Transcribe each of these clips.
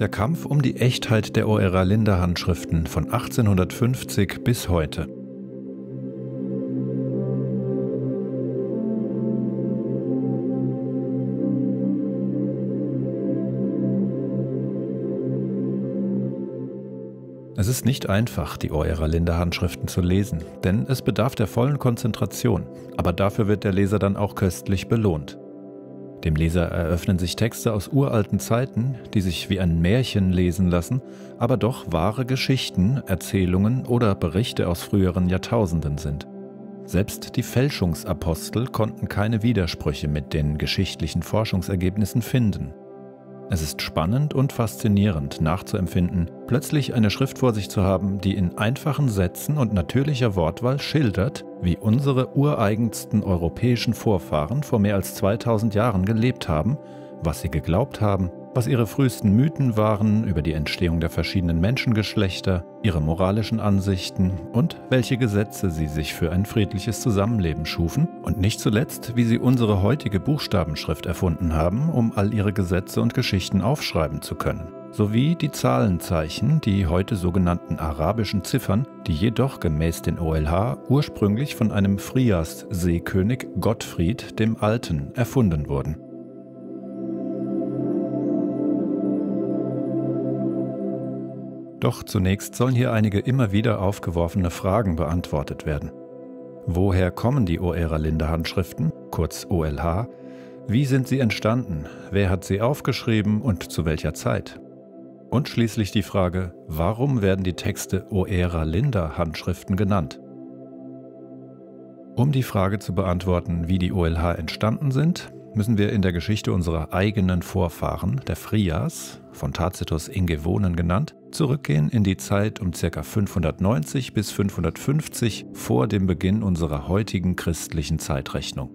Der Kampf um die Echtheit der Oera-Linda-Handschriften von 1850 bis heute. Es ist nicht einfach, die Oera-Linda-Handschriften zu lesen, denn es bedarf der vollen Konzentration, aber dafür wird der Leser dann auch köstlich belohnt. Dem Leser eröffnen sich Texte aus uralten Zeiten, die sich wie ein Märchen lesen lassen, aber doch wahre Geschichten, Erzählungen oder Berichte aus früheren Jahrtausenden sind. Selbst die Fälschungsapostel konnten keine Widersprüche mit den geschichtlichen Forschungsergebnissen finden. Es ist spannend und faszinierend nachzuempfinden, plötzlich eine Schrift vor sich zu haben, die in einfachen Sätzen und natürlicher Wortwahl schildert, wie unsere ureigensten europäischen Vorfahren vor mehr als 2000 Jahren gelebt haben, was sie geglaubt haben, was ihre frühesten Mythen waren über die Entstehung der verschiedenen Menschengeschlechter, ihre moralischen Ansichten und welche Gesetze sie sich für ein friedliches Zusammenleben schufen und nicht zuletzt, wie sie unsere heutige Buchstabenschrift erfunden haben, um all ihre Gesetze und Geschichten aufschreiben zu können sowie die Zahlenzeichen, die heute sogenannten arabischen Ziffern, die jedoch gemäß den OLH ursprünglich von einem Frias-Seekönig Gottfried dem Alten erfunden wurden. Doch zunächst sollen hier einige immer wieder aufgeworfene Fragen beantwortet werden. Woher kommen die Oera-Linde-Handschriften, kurz OLH? Wie sind sie entstanden? Wer hat sie aufgeschrieben und zu welcher Zeit? Und schließlich die Frage, warum werden die Texte Oera-Linda-Handschriften genannt? Um die Frage zu beantworten, wie die OLH entstanden sind, müssen wir in der Geschichte unserer eigenen Vorfahren, der Frias, von Tacitus Ingevonen genannt, zurückgehen in die Zeit um ca. 590 bis 550 vor dem Beginn unserer heutigen christlichen Zeitrechnung.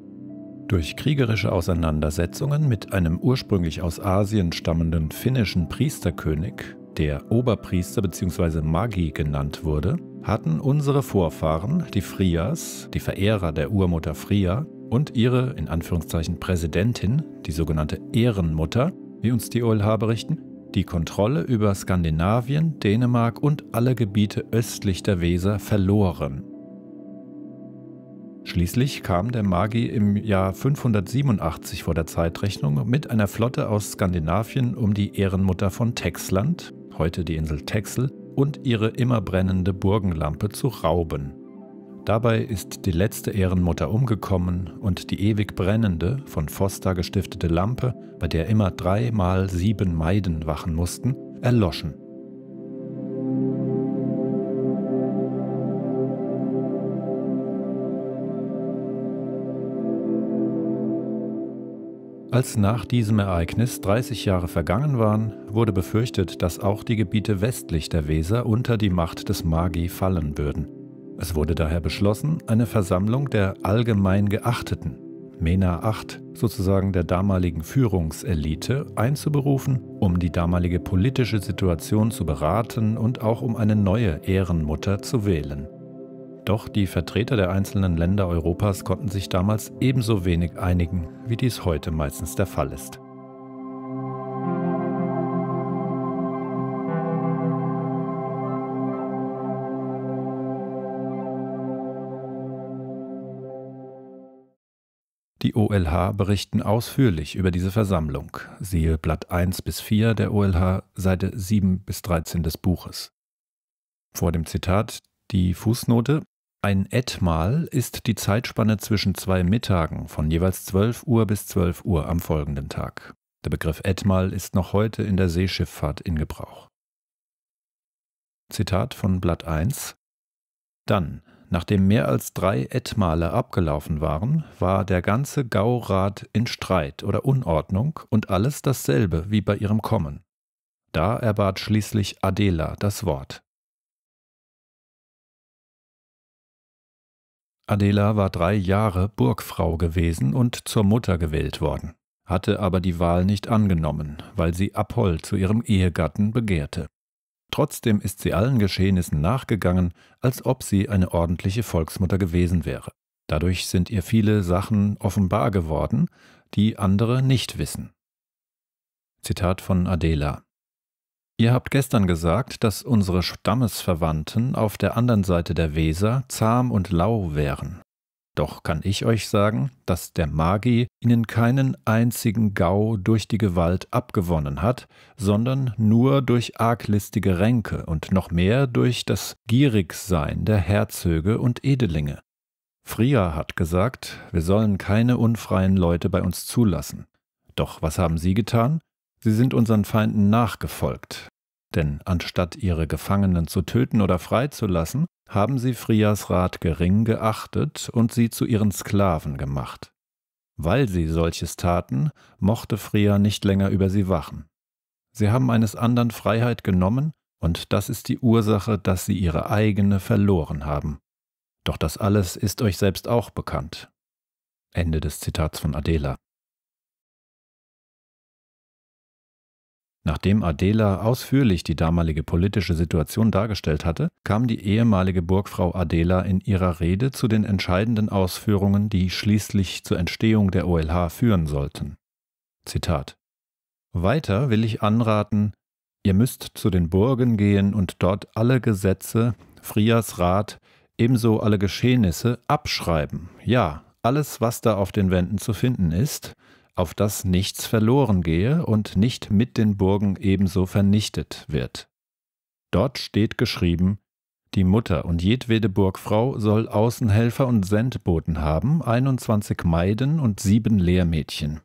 Durch kriegerische Auseinandersetzungen mit einem ursprünglich aus Asien stammenden finnischen Priesterkönig, der Oberpriester bzw. Magi genannt wurde, hatten unsere Vorfahren, die Frias, die Verehrer der Urmutter Fria, und ihre, in Anführungszeichen, Präsidentin, die sogenannte Ehrenmutter, wie uns die OLH berichten, die Kontrolle über Skandinavien, Dänemark und alle Gebiete östlich der Weser verloren. Schließlich kam der Magi im Jahr 587 vor der Zeitrechnung mit einer Flotte aus Skandinavien um die Ehrenmutter von Texland, heute die Insel Texel, und ihre immer brennende Burgenlampe zu rauben. Dabei ist die letzte Ehrenmutter umgekommen und die ewig brennende, von Foster gestiftete Lampe, bei der immer dreimal sieben Maiden wachen mussten, erloschen. Als nach diesem Ereignis 30 Jahre vergangen waren, wurde befürchtet, dass auch die Gebiete westlich der Weser unter die Macht des Magi fallen würden. Es wurde daher beschlossen, eine Versammlung der allgemein Geachteten, MENA 8, sozusagen der damaligen Führungselite, einzuberufen, um die damalige politische Situation zu beraten und auch um eine neue Ehrenmutter zu wählen. Doch die Vertreter der einzelnen Länder Europas konnten sich damals ebenso wenig einigen, wie dies heute meistens der Fall ist. Die OLH berichten ausführlich über diese Versammlung. Siehe Blatt 1 bis 4 der OLH, Seite 7 bis 13 des Buches. Vor dem Zitat die Fußnote ein Etmal ist die Zeitspanne zwischen zwei Mittagen von jeweils 12 Uhr bis 12 Uhr am folgenden Tag. Der Begriff Etmal ist noch heute in der Seeschifffahrt in Gebrauch. Zitat von Blatt 1 Dann, nachdem mehr als drei Etmale abgelaufen waren, war der ganze Gaurat in Streit oder Unordnung und alles dasselbe wie bei ihrem Kommen. Da erbat schließlich Adela das Wort. Adela war drei Jahre Burgfrau gewesen und zur Mutter gewählt worden, hatte aber die Wahl nicht angenommen, weil sie Apoll zu ihrem Ehegatten begehrte. Trotzdem ist sie allen Geschehnissen nachgegangen, als ob sie eine ordentliche Volksmutter gewesen wäre. Dadurch sind ihr viele Sachen offenbar geworden, die andere nicht wissen. Zitat von Adela Ihr habt gestern gesagt, dass unsere Stammesverwandten auf der anderen Seite der Weser zahm und lau wären. Doch kann ich euch sagen, dass der Magi ihnen keinen einzigen Gau durch die Gewalt abgewonnen hat, sondern nur durch arglistige Ränke und noch mehr durch das Gierigsein der Herzöge und Edelinge. Fria hat gesagt, wir sollen keine unfreien Leute bei uns zulassen. Doch was haben sie getan? Sie sind unseren Feinden nachgefolgt. Denn anstatt ihre Gefangenen zu töten oder freizulassen, haben sie Frias Rat gering geachtet und sie zu ihren Sklaven gemacht. Weil sie solches taten, mochte Fria nicht länger über sie wachen. Sie haben eines anderen Freiheit genommen, und das ist die Ursache, dass sie ihre eigene verloren haben. Doch das alles ist euch selbst auch bekannt. Ende des Zitats von Adela. Nachdem Adela ausführlich die damalige politische Situation dargestellt hatte, kam die ehemalige Burgfrau Adela in ihrer Rede zu den entscheidenden Ausführungen, die schließlich zur Entstehung der OLH führen sollten. Zitat Weiter will ich anraten, ihr müsst zu den Burgen gehen und dort alle Gesetze, Frias Rat, ebenso alle Geschehnisse abschreiben, ja, alles, was da auf den Wänden zu finden ist, auf das nichts verloren gehe und nicht mit den Burgen ebenso vernichtet wird. Dort steht geschrieben, die Mutter und jedwede Burgfrau soll Außenhelfer und Sendboten haben, 21 Maiden und sieben Lehrmädchen.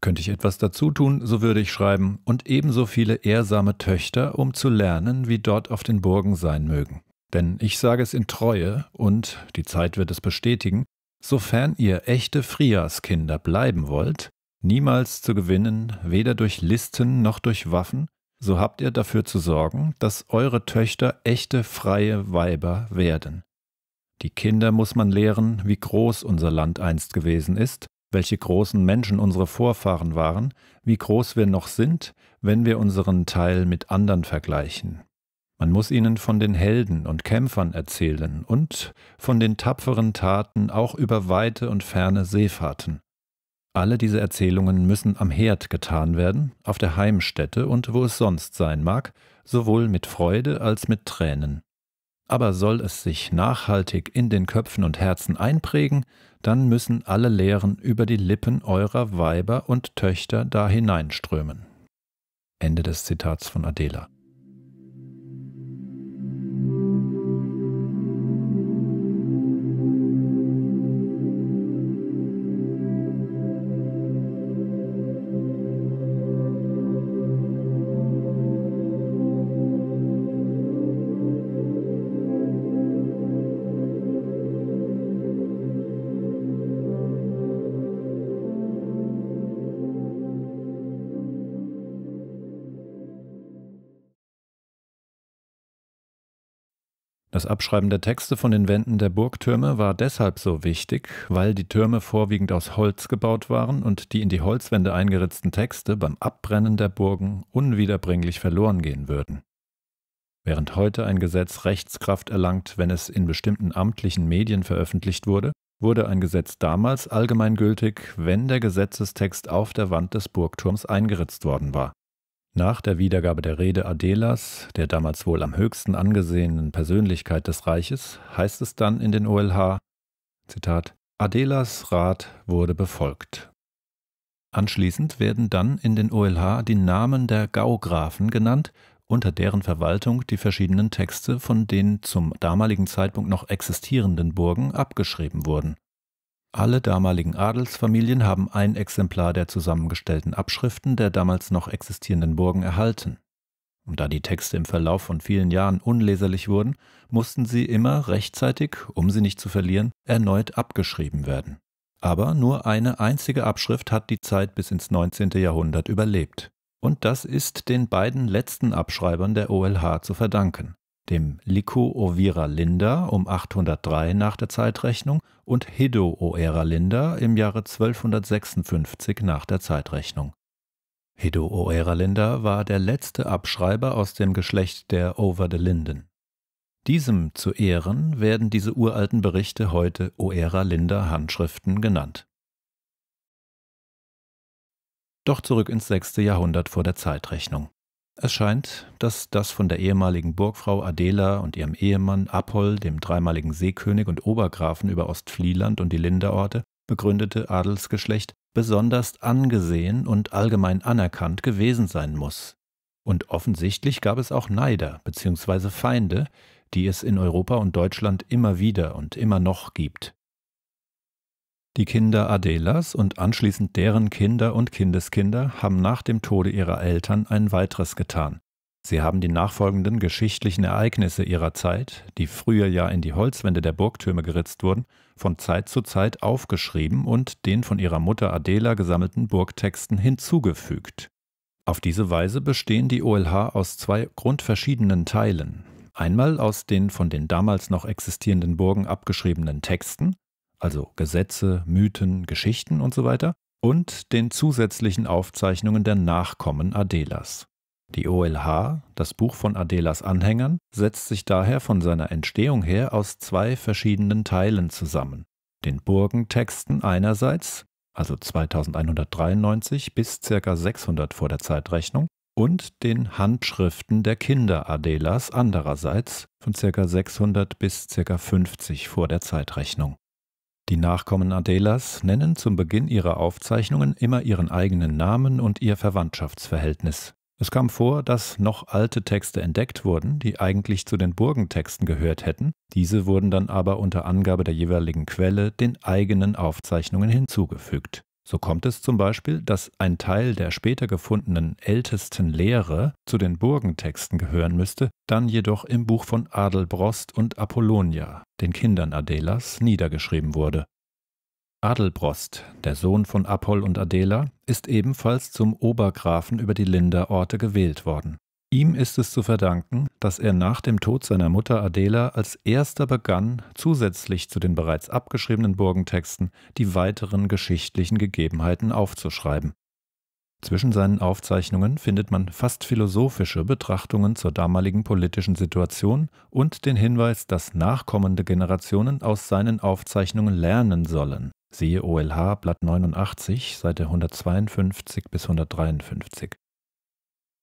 Könnte ich etwas dazu tun, so würde ich schreiben, und ebenso viele ehrsame Töchter, um zu lernen, wie dort auf den Burgen sein mögen. Denn ich sage es in Treue, und die Zeit wird es bestätigen, sofern ihr echte Frias-Kinder bleiben wollt, niemals zu gewinnen, weder durch Listen noch durch Waffen, so habt ihr dafür zu sorgen, dass eure Töchter echte freie Weiber werden. Die Kinder muss man lehren, wie groß unser Land einst gewesen ist, welche großen Menschen unsere Vorfahren waren, wie groß wir noch sind, wenn wir unseren Teil mit anderen vergleichen. Man muss ihnen von den Helden und Kämpfern erzählen und von den tapferen Taten auch über weite und ferne Seefahrten. Alle diese Erzählungen müssen am Herd getan werden, auf der Heimstätte und wo es sonst sein mag, sowohl mit Freude als mit Tränen. Aber soll es sich nachhaltig in den Köpfen und Herzen einprägen, dann müssen alle Lehren über die Lippen eurer Weiber und Töchter da hineinströmen. Ende des Zitats von Adela. Das Abschreiben der Texte von den Wänden der Burgtürme war deshalb so wichtig, weil die Türme vorwiegend aus Holz gebaut waren und die in die Holzwände eingeritzten Texte beim Abbrennen der Burgen unwiederbringlich verloren gehen würden. Während heute ein Gesetz Rechtskraft erlangt, wenn es in bestimmten amtlichen Medien veröffentlicht wurde, wurde ein Gesetz damals allgemeingültig, wenn der Gesetzestext auf der Wand des Burgturms eingeritzt worden war. Nach der Wiedergabe der Rede Adelas, der damals wohl am höchsten angesehenen Persönlichkeit des Reiches, heißt es dann in den OLH, Zitat, Adelas Rat wurde befolgt. Anschließend werden dann in den OLH die Namen der Gaugrafen genannt, unter deren Verwaltung die verschiedenen Texte von den zum damaligen Zeitpunkt noch existierenden Burgen abgeschrieben wurden. Alle damaligen Adelsfamilien haben ein Exemplar der zusammengestellten Abschriften der damals noch existierenden Burgen erhalten. Und da die Texte im Verlauf von vielen Jahren unleserlich wurden, mussten sie immer rechtzeitig, um sie nicht zu verlieren, erneut abgeschrieben werden. Aber nur eine einzige Abschrift hat die Zeit bis ins 19. Jahrhundert überlebt. Und das ist den beiden letzten Abschreibern der OLH zu verdanken dem Liku Ovira Linda um 803 nach der Zeitrechnung und Hiddo Oera Linda im Jahre 1256 nach der Zeitrechnung. Hiddo Oera Linda war der letzte Abschreiber aus dem Geschlecht der Over the Linden. Diesem zu Ehren werden diese uralten Berichte heute Oera Linda Handschriften genannt. Doch zurück ins 6. Jahrhundert vor der Zeitrechnung. Es scheint, dass das von der ehemaligen Burgfrau Adela und ihrem Ehemann Apoll, dem dreimaligen Seekönig und Obergrafen über Ostflieland und die Linderorte, begründete Adelsgeschlecht besonders angesehen und allgemein anerkannt gewesen sein muss. Und offensichtlich gab es auch Neider bzw. Feinde, die es in Europa und Deutschland immer wieder und immer noch gibt. Die Kinder Adelas und anschließend deren Kinder und Kindeskinder haben nach dem Tode ihrer Eltern ein weiteres getan. Sie haben die nachfolgenden geschichtlichen Ereignisse ihrer Zeit, die früher ja in die Holzwände der Burgtürme geritzt wurden, von Zeit zu Zeit aufgeschrieben und den von ihrer Mutter Adela gesammelten Burgtexten hinzugefügt. Auf diese Weise bestehen die OLH aus zwei grundverschiedenen Teilen. Einmal aus den von den damals noch existierenden Burgen abgeschriebenen Texten also Gesetze, Mythen, Geschichten und, so weiter, und den zusätzlichen Aufzeichnungen der Nachkommen Adelas. Die OLH, das Buch von Adelas Anhängern, setzt sich daher von seiner Entstehung her aus zwei verschiedenen Teilen zusammen. Den Burgentexten einerseits, also 2193 bis ca. 600 vor der Zeitrechnung, und den Handschriften der Kinder Adelas andererseits von ca. 600 bis ca. 50 vor der Zeitrechnung. Die Nachkommen Adelas nennen zum Beginn ihrer Aufzeichnungen immer ihren eigenen Namen und ihr Verwandtschaftsverhältnis. Es kam vor, dass noch alte Texte entdeckt wurden, die eigentlich zu den Burgentexten gehört hätten, diese wurden dann aber unter Angabe der jeweiligen Quelle den eigenen Aufzeichnungen hinzugefügt. So kommt es zum Beispiel, dass ein Teil der später gefundenen ältesten Lehre zu den Burgentexten gehören müsste, dann jedoch im Buch von Adelbrost und Apollonia, den Kindern Adelas, niedergeschrieben wurde. Adelbrost, der Sohn von Apoll und Adela, ist ebenfalls zum Obergrafen über die Linderorte gewählt worden. Ihm ist es zu verdanken, dass er nach dem Tod seiner Mutter Adela als erster begann, zusätzlich zu den bereits abgeschriebenen Burgentexten die weiteren geschichtlichen Gegebenheiten aufzuschreiben. Zwischen seinen Aufzeichnungen findet man fast philosophische Betrachtungen zur damaligen politischen Situation und den Hinweis, dass nachkommende Generationen aus seinen Aufzeichnungen lernen sollen. Siehe OLH Blatt 89, Seite 152 bis 153.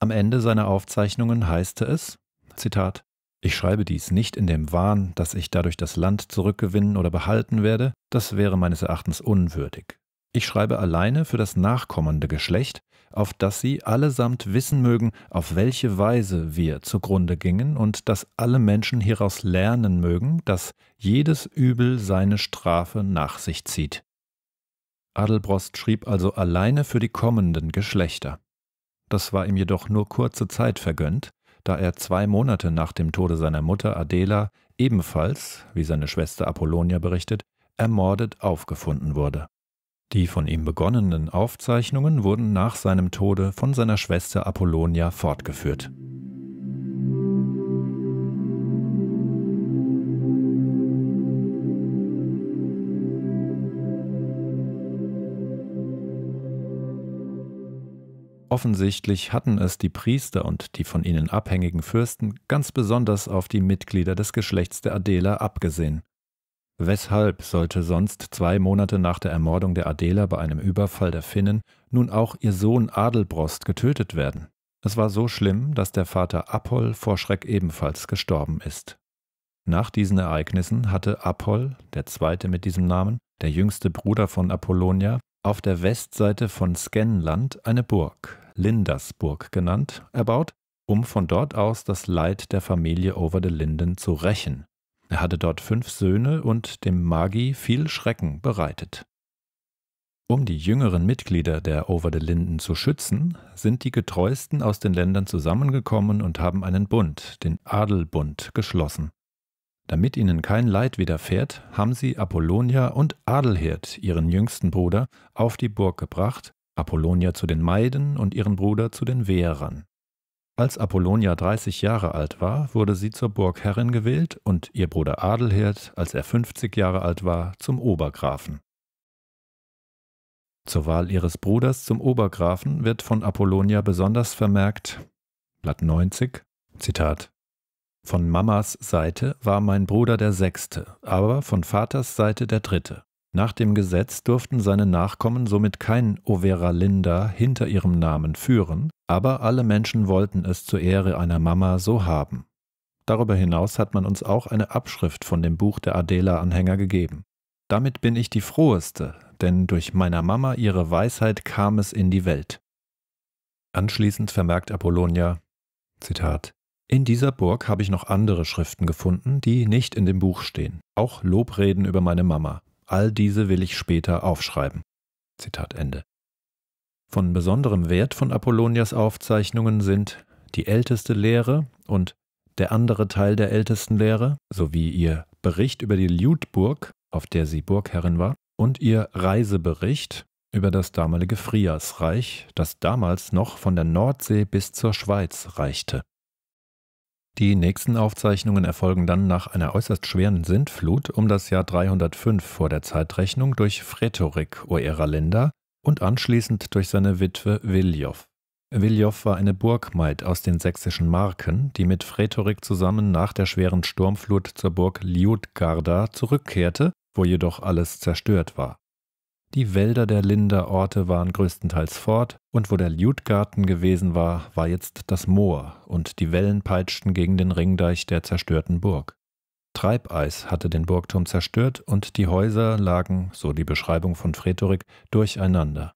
Am Ende seiner Aufzeichnungen heißte es, Zitat, ich schreibe dies nicht in dem Wahn, dass ich dadurch das Land zurückgewinnen oder behalten werde, das wäre meines Erachtens unwürdig. Ich schreibe alleine für das nachkommende Geschlecht, auf das sie allesamt wissen mögen, auf welche Weise wir zugrunde gingen und dass alle Menschen hieraus lernen mögen, dass jedes Übel seine Strafe nach sich zieht. Adelbrost schrieb also alleine für die kommenden Geschlechter. Das war ihm jedoch nur kurze Zeit vergönnt, da er zwei Monate nach dem Tode seiner Mutter Adela ebenfalls, wie seine Schwester Apollonia berichtet, ermordet aufgefunden wurde. Die von ihm begonnenen Aufzeichnungen wurden nach seinem Tode von seiner Schwester Apollonia fortgeführt. Offensichtlich hatten es die Priester und die von ihnen abhängigen Fürsten ganz besonders auf die Mitglieder des Geschlechts der Adela abgesehen. Weshalb sollte sonst zwei Monate nach der Ermordung der Adela bei einem Überfall der Finnen nun auch ihr Sohn Adelbrost getötet werden? Es war so schlimm, dass der Vater Apoll vor Schreck ebenfalls gestorben ist. Nach diesen Ereignissen hatte Apoll, der zweite mit diesem Namen, der jüngste Bruder von Apollonia, auf der Westseite von Scanland eine Burg, Lindersburg genannt, erbaut, um von dort aus das Leid der Familie Over the Linden zu rächen. Er hatte dort fünf Söhne und dem Magi viel Schrecken bereitet. Um die jüngeren Mitglieder der Over the Linden zu schützen, sind die Getreuesten aus den Ländern zusammengekommen und haben einen Bund, den Adelbund, geschlossen. Damit ihnen kein Leid widerfährt, haben sie Apollonia und Adelhirt, ihren jüngsten Bruder, auf die Burg gebracht Apollonia zu den Maiden und ihren Bruder zu den Wehrern. Als Apollonia 30 Jahre alt war, wurde sie zur Burgherrin gewählt und ihr Bruder Adelhirt, als er 50 Jahre alt war, zum Obergrafen. Zur Wahl ihres Bruders zum Obergrafen wird von Apollonia besonders vermerkt, Blatt 90, Zitat, Von Mamas Seite war mein Bruder der Sechste, aber von Vaters Seite der Dritte. Nach dem Gesetz durften seine Nachkommen somit kein Overa Linda hinter ihrem Namen führen, aber alle Menschen wollten es zur Ehre einer Mama so haben. Darüber hinaus hat man uns auch eine Abschrift von dem Buch der Adela-Anhänger gegeben. Damit bin ich die froheste, denn durch meiner Mama ihre Weisheit kam es in die Welt. Anschließend vermerkt Apollonia, Zitat, in dieser Burg habe ich noch andere Schriften gefunden, die nicht in dem Buch stehen, auch Lobreden über meine Mama all diese will ich später aufschreiben. Zitat Ende. Von besonderem Wert von Apollonias Aufzeichnungen sind die älteste Lehre und der andere Teil der ältesten Lehre sowie ihr Bericht über die Liutburg, auf der sie Burgherrin war, und ihr Reisebericht über das damalige Friasreich, das damals noch von der Nordsee bis zur Schweiz reichte. Die nächsten Aufzeichnungen erfolgen dann nach einer äußerst schweren Sintflut um das Jahr 305 vor der Zeitrechnung durch Fretorik Länder und anschließend durch seine Witwe Viljow. Viljow war eine Burgmaid aus den sächsischen Marken, die mit Fretorik zusammen nach der schweren Sturmflut zur Burg Liutgarda zurückkehrte, wo jedoch alles zerstört war. Die Wälder der Linder Orte waren größtenteils fort, und wo der Ljudgarten gewesen war, war jetzt das Moor, und die Wellen peitschten gegen den Ringdeich der zerstörten Burg. Treibeis hatte den Burgturm zerstört, und die Häuser lagen, so die Beschreibung von Fretorik, durcheinander.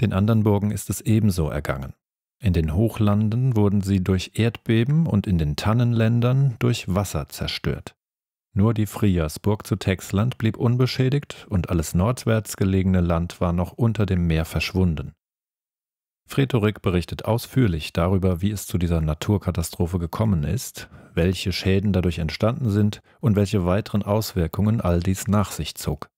Den anderen Burgen ist es ebenso ergangen. In den Hochlanden wurden sie durch Erdbeben und in den Tannenländern durch Wasser zerstört. Nur die Friersburg zu Texland blieb unbeschädigt und alles nordwärts gelegene Land war noch unter dem Meer verschwunden. Fretorik berichtet ausführlich darüber, wie es zu dieser Naturkatastrophe gekommen ist, welche Schäden dadurch entstanden sind und welche weiteren Auswirkungen all dies nach sich zog.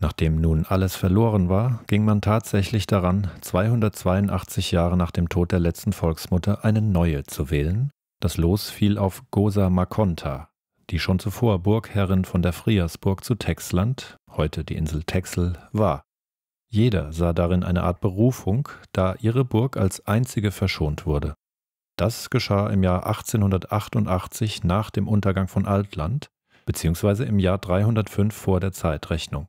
Nachdem nun alles verloren war, ging man tatsächlich daran, 282 Jahre nach dem Tod der letzten Volksmutter eine neue zu wählen. Das Los fiel auf Gosa Makonta, die schon zuvor Burgherrin von der Friersburg zu Texland, heute die Insel Texel, war. Jeder sah darin eine Art Berufung, da ihre Burg als einzige verschont wurde. Das geschah im Jahr 1888 nach dem Untergang von Altland, beziehungsweise im Jahr 305 vor der Zeitrechnung.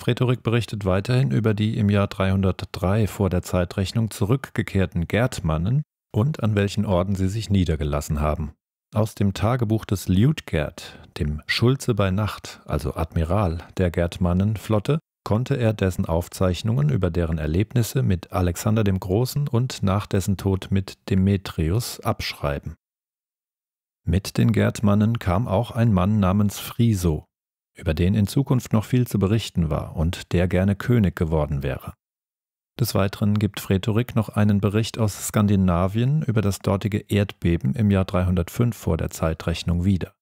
Fretorik berichtet weiterhin über die im Jahr 303 vor der Zeitrechnung zurückgekehrten Gerdmannen und an welchen Orden sie sich niedergelassen haben. Aus dem Tagebuch des Liutgerd, dem Schulze bei Nacht, also Admiral der Gerdmannenflotte, konnte er dessen Aufzeichnungen über deren Erlebnisse mit Alexander dem Großen und nach dessen Tod mit Demetrius abschreiben. Mit den Gerdmannen kam auch ein Mann namens Friso, über den in Zukunft noch viel zu berichten war und der gerne König geworden wäre. Des Weiteren gibt Fretorik noch einen Bericht aus Skandinavien über das dortige Erdbeben im Jahr 305 vor der Zeitrechnung wieder.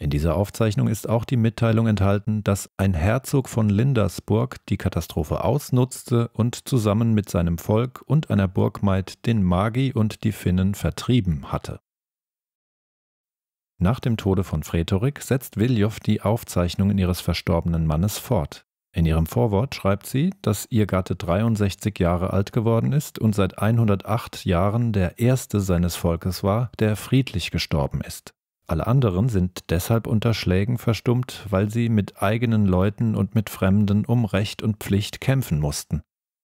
In dieser Aufzeichnung ist auch die Mitteilung enthalten, dass ein Herzog von Lindersburg die Katastrophe ausnutzte und zusammen mit seinem Volk und einer Burgmaid den Magi und die Finnen vertrieben hatte. Nach dem Tode von Fretorik setzt Viljow die Aufzeichnungen ihres verstorbenen Mannes fort. In ihrem Vorwort schreibt sie, dass ihr Gatte 63 Jahre alt geworden ist und seit 108 Jahren der erste seines Volkes war, der friedlich gestorben ist. Alle anderen sind deshalb unter Schlägen verstummt, weil sie mit eigenen Leuten und mit Fremden um Recht und Pflicht kämpfen mussten.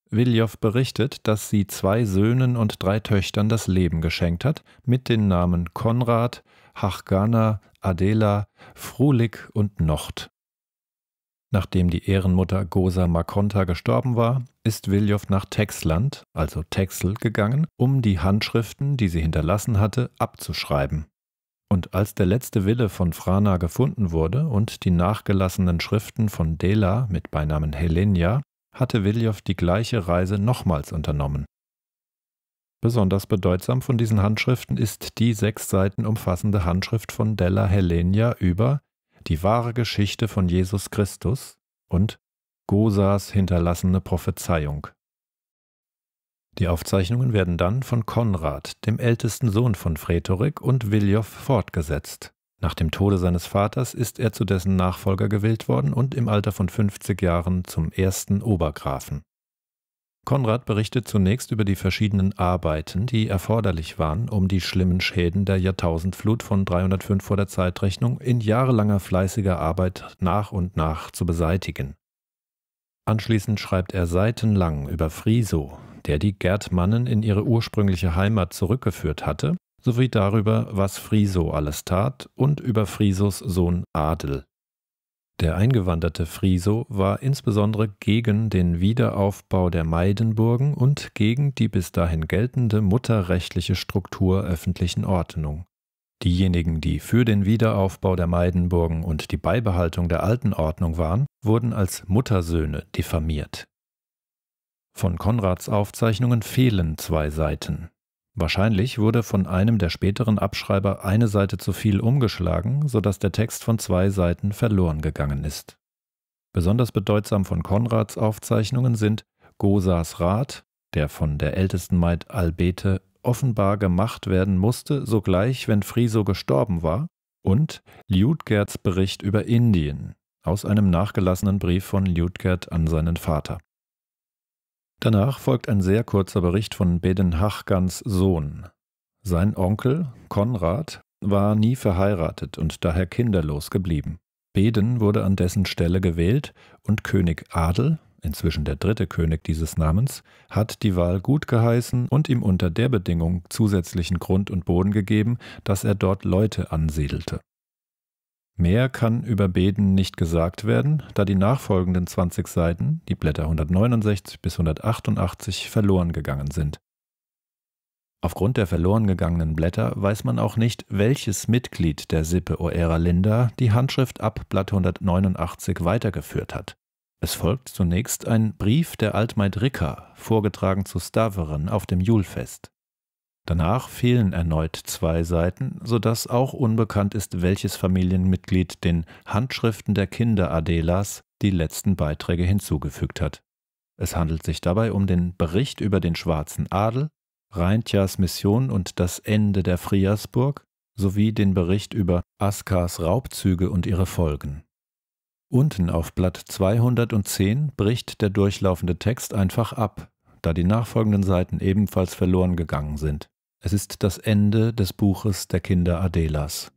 Viljow berichtet, dass sie zwei Söhnen und drei Töchtern das Leben geschenkt hat, mit den Namen Konrad, Hachgana, Adela, Frulik und Nocht. Nachdem die Ehrenmutter Gosa Makonta gestorben war, ist Wiljow nach Texland, also Texel, gegangen, um die Handschriften, die sie hinterlassen hatte, abzuschreiben. Und als der letzte Wille von Frana gefunden wurde und die nachgelassenen Schriften von Dela mit Beinamen Helenia, hatte Wiljow die gleiche Reise nochmals unternommen. Besonders bedeutsam von diesen Handschriften ist die sechs Seiten umfassende Handschrift von Della Helenia über die wahre Geschichte von Jesus Christus und Gosas hinterlassene Prophezeiung. Die Aufzeichnungen werden dann von Konrad, dem ältesten Sohn von Fretorik und Wiljow fortgesetzt. Nach dem Tode seines Vaters ist er zu dessen Nachfolger gewählt worden und im Alter von 50 Jahren zum ersten Obergrafen. Konrad berichtet zunächst über die verschiedenen Arbeiten, die erforderlich waren, um die schlimmen Schäden der Jahrtausendflut von 305 vor der Zeitrechnung in jahrelanger fleißiger Arbeit nach und nach zu beseitigen. Anschließend schreibt er seitenlang über Friso, der die Gerdmannen in ihre ursprüngliche Heimat zurückgeführt hatte, sowie darüber, was Friso alles tat und über Frisos Sohn Adel. Der eingewanderte Friso war insbesondere gegen den Wiederaufbau der Meidenburgen und gegen die bis dahin geltende mutterrechtliche Struktur öffentlichen Ordnung. Diejenigen, die für den Wiederaufbau der Meidenburgen und die Beibehaltung der alten Ordnung waren, wurden als Muttersöhne diffamiert. Von Konrads Aufzeichnungen fehlen zwei Seiten. Wahrscheinlich wurde von einem der späteren Abschreiber eine Seite zu viel umgeschlagen, sodass der Text von zwei Seiten verloren gegangen ist. Besonders bedeutsam von Konrads Aufzeichnungen sind Gosas Rat, der von der ältesten Maid Albete offenbar gemacht werden musste, sogleich, wenn Friso gestorben war, und Liutgerds Bericht über Indien aus einem nachgelassenen Brief von Liutgerd an seinen Vater. Danach folgt ein sehr kurzer Bericht von Beden Hachgans Sohn. Sein Onkel, Konrad, war nie verheiratet und daher kinderlos geblieben. Beden wurde an dessen Stelle gewählt und König Adel, inzwischen der dritte König dieses Namens, hat die Wahl gut geheißen und ihm unter der Bedingung zusätzlichen Grund und Boden gegeben, dass er dort Leute ansiedelte. Mehr kann über Beden nicht gesagt werden, da die nachfolgenden 20 Seiten, die Blätter 169 bis 188, verloren gegangen sind. Aufgrund der verloren gegangenen Blätter weiß man auch nicht, welches Mitglied der Sippe Oera Linda die Handschrift ab Blatt 189 weitergeführt hat. Es folgt zunächst ein Brief der Altmaid Ricker, vorgetragen zu Staveren auf dem Julfest. Danach fehlen erneut zwei Seiten, sodass auch unbekannt ist, welches Familienmitglied den Handschriften der Kinder Adelas die letzten Beiträge hinzugefügt hat. Es handelt sich dabei um den Bericht über den schwarzen Adel, Reintjas Mission und das Ende der Friersburg sowie den Bericht über Askars Raubzüge und ihre Folgen. Unten auf Blatt 210 bricht der durchlaufende Text einfach ab, da die nachfolgenden Seiten ebenfalls verloren gegangen sind. Es ist das Ende des Buches der Kinder Adelas.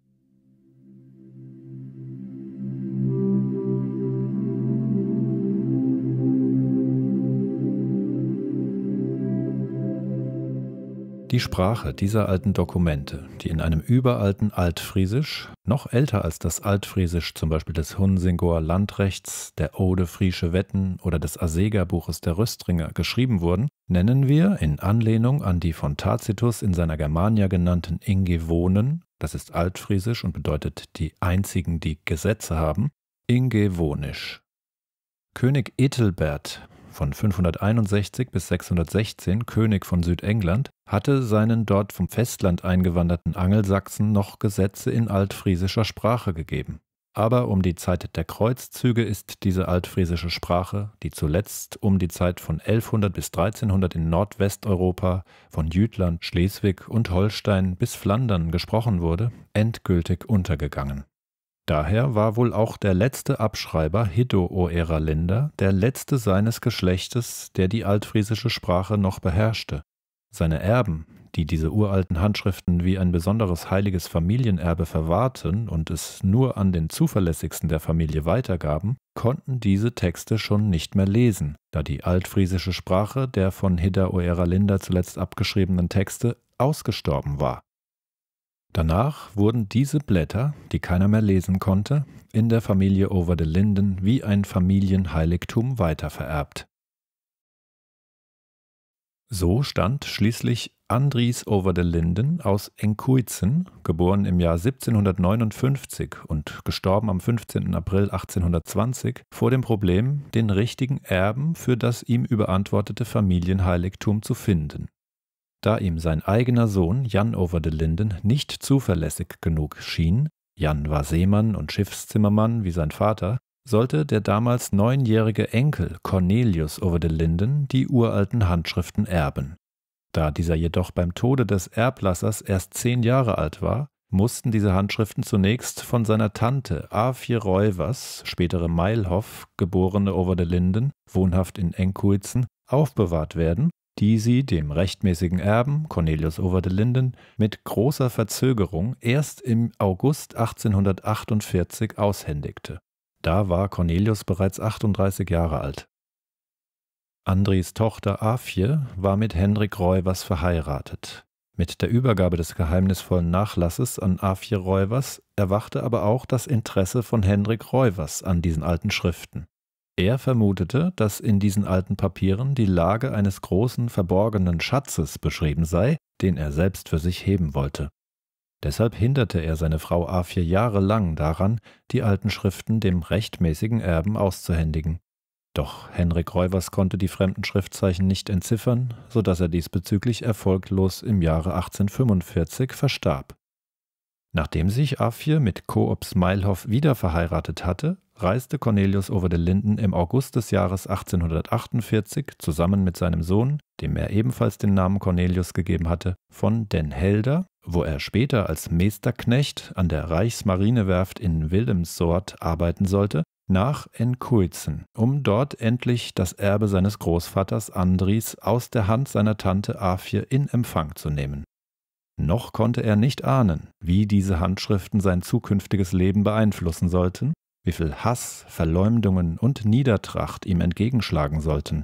Die Sprache dieser alten Dokumente, die in einem überalten Altfriesisch, noch älter als das Altfriesisch zum Beispiel des Hunsingoer Landrechts, der Ode Friesche Wetten oder des Aseger Buches der Röstringer, geschrieben wurden, nennen wir, in Anlehnung an die von Tacitus in seiner Germania genannten Ingevonen, das ist altfriesisch und bedeutet die einzigen, die Gesetze haben, Ingevonisch. König Ethelbert von 561 bis 616 König von Südengland, hatte seinen dort vom Festland eingewanderten Angelsachsen noch Gesetze in altfriesischer Sprache gegeben aber um die Zeit der Kreuzzüge ist diese altfriesische Sprache, die zuletzt um die Zeit von 1100 bis 1300 in Nordwesteuropa, von Jütland, Schleswig und Holstein bis Flandern gesprochen wurde, endgültig untergegangen. Daher war wohl auch der letzte Abschreiber Hiddo Oeralinder der letzte seines Geschlechtes, der die altfriesische Sprache noch beherrschte. Seine Erben, die diese uralten Handschriften wie ein besonderes heiliges Familienerbe verwahrten und es nur an den zuverlässigsten der Familie weitergaben, konnten diese Texte schon nicht mehr lesen, da die altfriesische Sprache der von Hidda Linda zuletzt abgeschriebenen Texte ausgestorben war. Danach wurden diese Blätter, die keiner mehr lesen konnte, in der Familie Over the Linden wie ein Familienheiligtum weitervererbt. So stand schließlich Andries over de Linden aus Enkuizen, geboren im Jahr 1759 und gestorben am 15. April 1820, vor dem Problem, den richtigen Erben für das ihm überantwortete Familienheiligtum zu finden. Da ihm sein eigener Sohn Jan over de Linden nicht zuverlässig genug schien, Jan war Seemann und Schiffszimmermann wie sein Vater, sollte der damals neunjährige Enkel Cornelius over de Linden die uralten Handschriften erben. Da dieser jedoch beim Tode des Erblassers erst zehn Jahre alt war, mussten diese Handschriften zunächst von seiner Tante A4 Reuvers, spätere Meilhoff, geborene Overdelinden, wohnhaft in Enkuizen, aufbewahrt werden, die sie dem rechtmäßigen Erben Cornelius Overdelinden mit großer Verzögerung erst im August 1848 aushändigte. Da war Cornelius bereits 38 Jahre alt. Andres Tochter Afje war mit Hendrik Reuvers verheiratet. Mit der Übergabe des geheimnisvollen Nachlasses an Afje Reuvers erwachte aber auch das Interesse von Hendrik Reuvers an diesen alten Schriften. Er vermutete, dass in diesen alten Papieren die Lage eines großen verborgenen Schatzes beschrieben sei, den er selbst für sich heben wollte. Deshalb hinderte er seine Frau Afje jahrelang daran, die alten Schriften dem rechtmäßigen Erben auszuhändigen. Doch Henrik Reuvers konnte die fremden Schriftzeichen nicht entziffern, sodass er diesbezüglich erfolglos im Jahre 1845 verstarb. Nachdem sich Afir mit Koops Meilhoff wieder verheiratet hatte, reiste Cornelius over de Linden im August des Jahres 1848 zusammen mit seinem Sohn, dem er ebenfalls den Namen Cornelius gegeben hatte, von Den Helder, wo er später als Meesterknecht an der Reichsmarinewerft in Willemsort arbeiten sollte, nach Enkulzen, um dort endlich das Erbe seines Großvaters Andries aus der Hand seiner Tante Afje in Empfang zu nehmen. Noch konnte er nicht ahnen, wie diese Handschriften sein zukünftiges Leben beeinflussen sollten, wie viel Hass, Verleumdungen und Niedertracht ihm entgegenschlagen sollten.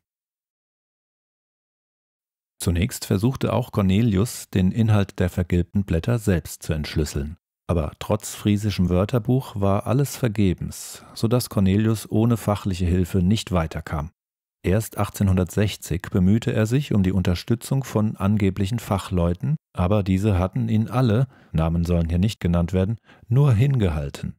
Zunächst versuchte auch Cornelius, den Inhalt der vergilbten Blätter selbst zu entschlüsseln. Aber trotz friesischem Wörterbuch war alles vergebens, so dass Cornelius ohne fachliche Hilfe nicht weiterkam. Erst 1860 bemühte er sich um die Unterstützung von angeblichen Fachleuten, aber diese hatten ihn alle, Namen sollen hier nicht genannt werden, nur hingehalten.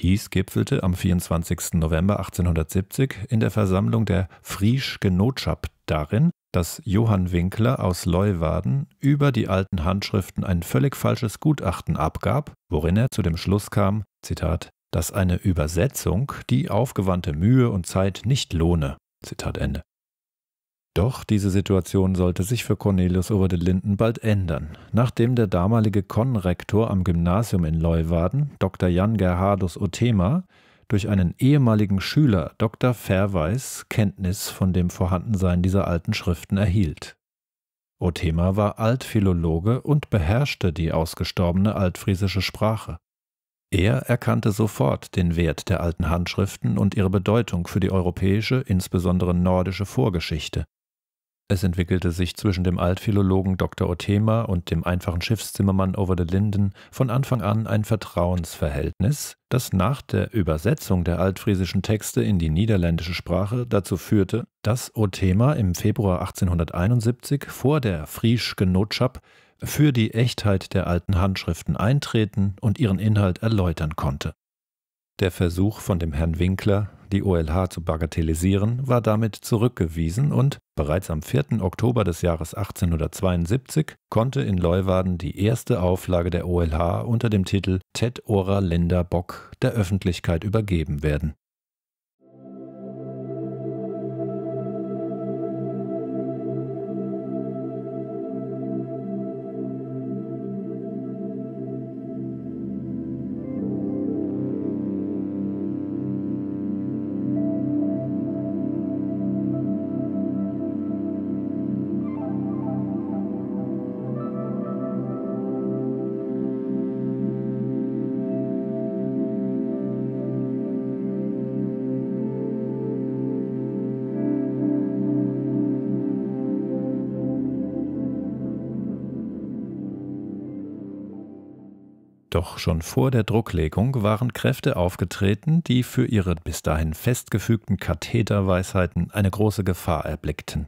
Dies gipfelte am 24. November 1870 in der Versammlung der Friesch Genotschap darin, dass Johann Winkler aus Leuwarden über die alten Handschriften ein völlig falsches Gutachten abgab, worin er zu dem Schluss kam, Zitat, dass eine Übersetzung die aufgewandte Mühe und Zeit nicht lohne. Zitat Ende. Doch diese Situation sollte sich für Cornelius over de Linden bald ändern, nachdem der damalige Konrektor am Gymnasium in Leuwarden, Dr. Jan Gerhardus Othema, durch einen ehemaligen Schüler Dr. Verweis Kenntnis von dem Vorhandensein dieser alten Schriften erhielt. Othema war Altphilologe und beherrschte die ausgestorbene altfriesische Sprache. Er erkannte sofort den Wert der alten Handschriften und ihre Bedeutung für die europäische, insbesondere nordische Vorgeschichte es entwickelte sich zwischen dem Altphilologen Dr. Othema und dem einfachen Schiffszimmermann Over the Linden von Anfang an ein Vertrauensverhältnis, das nach der Übersetzung der altfriesischen Texte in die niederländische Sprache dazu führte, dass Othema im Februar 1871 vor der Friesch Genotschap für die Echtheit der alten Handschriften eintreten und ihren Inhalt erläutern konnte. Der Versuch von dem Herrn Winkler, die OLH zu bagatellisieren, war damit zurückgewiesen und Bereits am 4. Oktober des Jahres 1872 konnte in Leuwarden die erste Auflage der OLH unter dem Titel Tet Ora Länder Bock der Öffentlichkeit übergeben werden Doch schon vor der Drucklegung waren Kräfte aufgetreten, die für ihre bis dahin festgefügten Katheterweisheiten eine große Gefahr erblickten.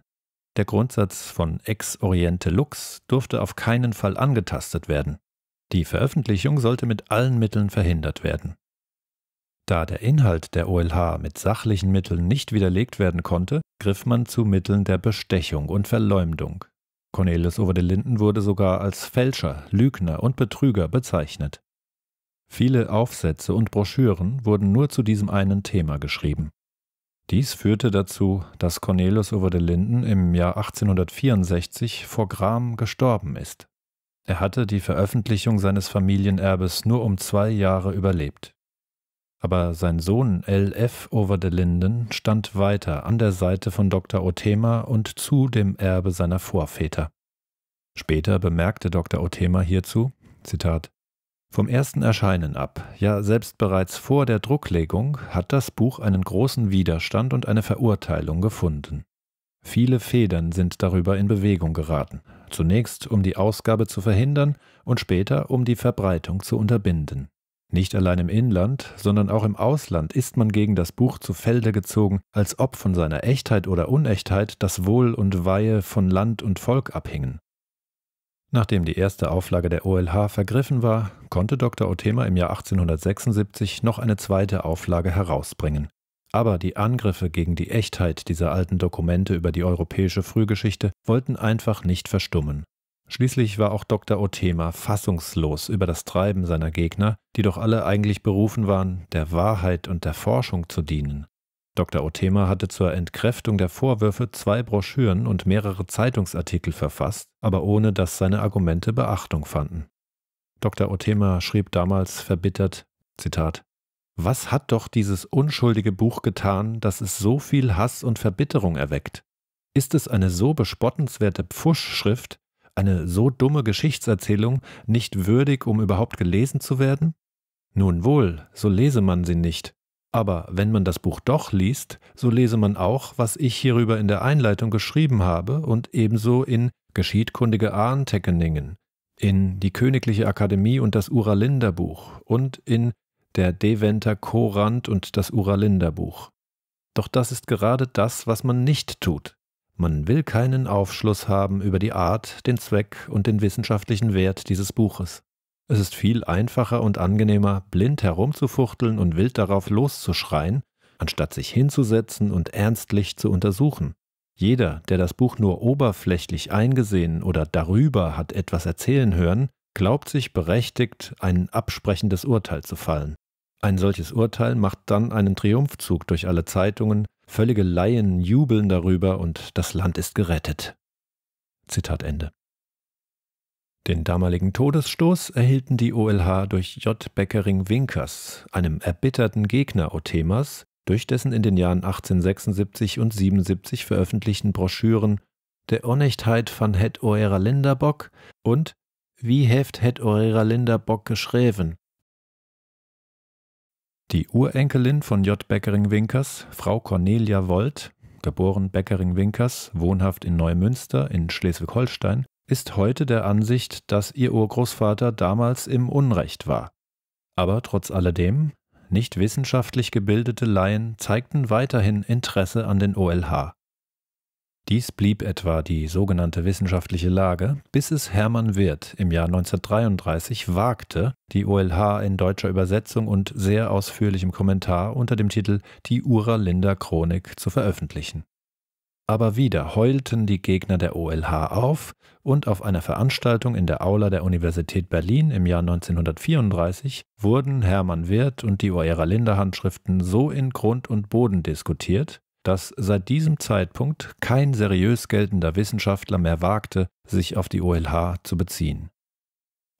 Der Grundsatz von Ex Oriente Lux durfte auf keinen Fall angetastet werden. Die Veröffentlichung sollte mit allen Mitteln verhindert werden. Da der Inhalt der OLH mit sachlichen Mitteln nicht widerlegt werden konnte, griff man zu Mitteln der Bestechung und Verleumdung, Cornelius over de Linden wurde sogar als Fälscher, Lügner und Betrüger bezeichnet. Viele Aufsätze und Broschüren wurden nur zu diesem einen Thema geschrieben. Dies führte dazu, dass Cornelius over de Linden im Jahr 1864 vor Gram gestorben ist. Er hatte die Veröffentlichung seines Familienerbes nur um zwei Jahre überlebt. Aber sein Sohn L.F. over de Linden stand weiter an der Seite von Dr. Othema und zu dem Erbe seiner Vorväter. Später bemerkte Dr. Othema hierzu, Zitat, Vom ersten Erscheinen ab, ja selbst bereits vor der Drucklegung, hat das Buch einen großen Widerstand und eine Verurteilung gefunden. Viele Federn sind darüber in Bewegung geraten, zunächst um die Ausgabe zu verhindern und später um die Verbreitung zu unterbinden. Nicht allein im Inland, sondern auch im Ausland ist man gegen das Buch zu Felde gezogen, als ob von seiner Echtheit oder Unechtheit das Wohl und Weihe von Land und Volk abhingen. Nachdem die erste Auflage der OLH vergriffen war, konnte Dr. Othema im Jahr 1876 noch eine zweite Auflage herausbringen. Aber die Angriffe gegen die Echtheit dieser alten Dokumente über die europäische Frühgeschichte wollten einfach nicht verstummen. Schließlich war auch Dr. Othema fassungslos über das Treiben seiner Gegner, die doch alle eigentlich berufen waren, der Wahrheit und der Forschung zu dienen. Dr. Othema hatte zur Entkräftung der Vorwürfe zwei Broschüren und mehrere Zeitungsartikel verfasst, aber ohne dass seine Argumente Beachtung fanden. Dr. Othema schrieb damals verbittert, Zitat, Was hat doch dieses unschuldige Buch getan, dass es so viel Hass und Verbitterung erweckt? Ist es eine so bespottenswerte Pfuschschrift, eine so dumme Geschichtserzählung nicht würdig, um überhaupt gelesen zu werden? Nun wohl, so lese man sie nicht. Aber wenn man das Buch doch liest, so lese man auch, was ich hierüber in der Einleitung geschrieben habe und ebenso in Geschiedkundige Ahntekeningen, in die Königliche Akademie und das Uralinderbuch und in der Deventer Korant und das Uralinderbuch. Doch das ist gerade das, was man nicht tut. Man will keinen Aufschluss haben über die Art, den Zweck und den wissenschaftlichen Wert dieses Buches. Es ist viel einfacher und angenehmer, blind herumzufuchteln und wild darauf loszuschreien, anstatt sich hinzusetzen und ernstlich zu untersuchen. Jeder, der das Buch nur oberflächlich eingesehen oder darüber hat etwas erzählen hören, glaubt sich berechtigt, ein absprechendes Urteil zu fallen. Ein solches Urteil macht dann einen Triumphzug durch alle Zeitungen, Völlige Laien jubeln darüber und das Land ist gerettet. Zitat Ende. Den damaligen Todesstoß erhielten die OLH durch J. Beckering-Winkers, einem erbitterten Gegner Othemas, durch dessen in den Jahren 1876 und 77 veröffentlichten Broschüren Der Onnechtheit van het Oera Linderbock und Wie heft het Oera Linderbock geschreven die Urenkelin von J. Beckering-Winkers, Frau Cornelia Woldt, geboren Beckering-Winkers, wohnhaft in Neumünster in Schleswig-Holstein, ist heute der Ansicht, dass ihr Urgroßvater damals im Unrecht war. Aber trotz alledem, nicht wissenschaftlich gebildete Laien zeigten weiterhin Interesse an den OLH. Dies blieb etwa die sogenannte wissenschaftliche Lage, bis es Hermann Wirth im Jahr 1933 wagte, die OLH in deutscher Übersetzung und sehr ausführlichem Kommentar unter dem Titel Die Uralinda Chronik zu veröffentlichen. Aber wieder heulten die Gegner der OLH auf und auf einer Veranstaltung in der Aula der Universität Berlin im Jahr 1934 wurden Hermann Wirth und die Uralinda Handschriften so in Grund und Boden diskutiert, dass seit diesem Zeitpunkt kein seriös geltender Wissenschaftler mehr wagte, sich auf die OLH zu beziehen.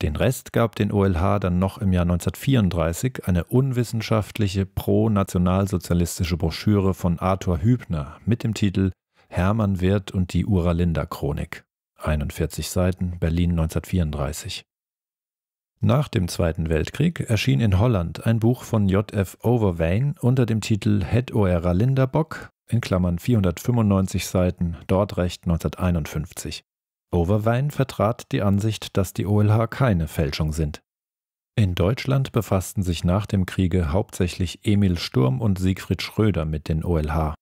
Den Rest gab den OLH dann noch im Jahr 1934 eine unwissenschaftliche pro-nationalsozialistische Broschüre von Arthur Hübner mit dem Titel Hermann Wirth und die Uralinda Chronik. 41 Seiten, Berlin 1934. Nach dem Zweiten Weltkrieg erschien in Holland ein Buch von J.F. Overveen unter dem Titel Het Oera Linderbock in Klammern 495 Seiten, Dortrecht 1951. Overwein vertrat die Ansicht, dass die OLH keine Fälschung sind. In Deutschland befassten sich nach dem Kriege hauptsächlich Emil Sturm und Siegfried Schröder mit den OLH.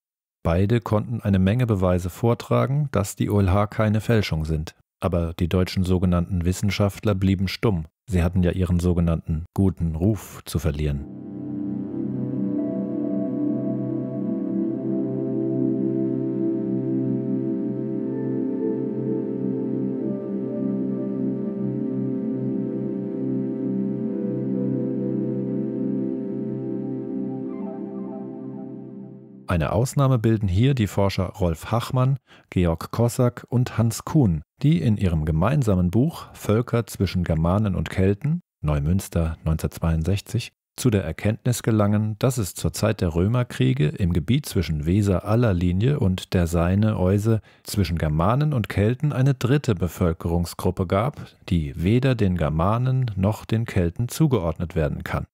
Beide konnten eine Menge Beweise vortragen, dass die OLH keine Fälschung sind. Aber die deutschen sogenannten Wissenschaftler blieben stumm. Sie hatten ja ihren sogenannten guten Ruf zu verlieren. Eine Ausnahme bilden hier die Forscher Rolf Hachmann, Georg Kossack und Hans Kuhn, die in ihrem gemeinsamen Buch Völker zwischen Germanen und Kelten, Neumünster 1962, zu der Erkenntnis gelangen, dass es zur Zeit der Römerkriege im Gebiet zwischen Weser aller Linie und der Seine Euse zwischen Germanen und Kelten eine dritte Bevölkerungsgruppe gab, die weder den Germanen noch den Kelten zugeordnet werden kann.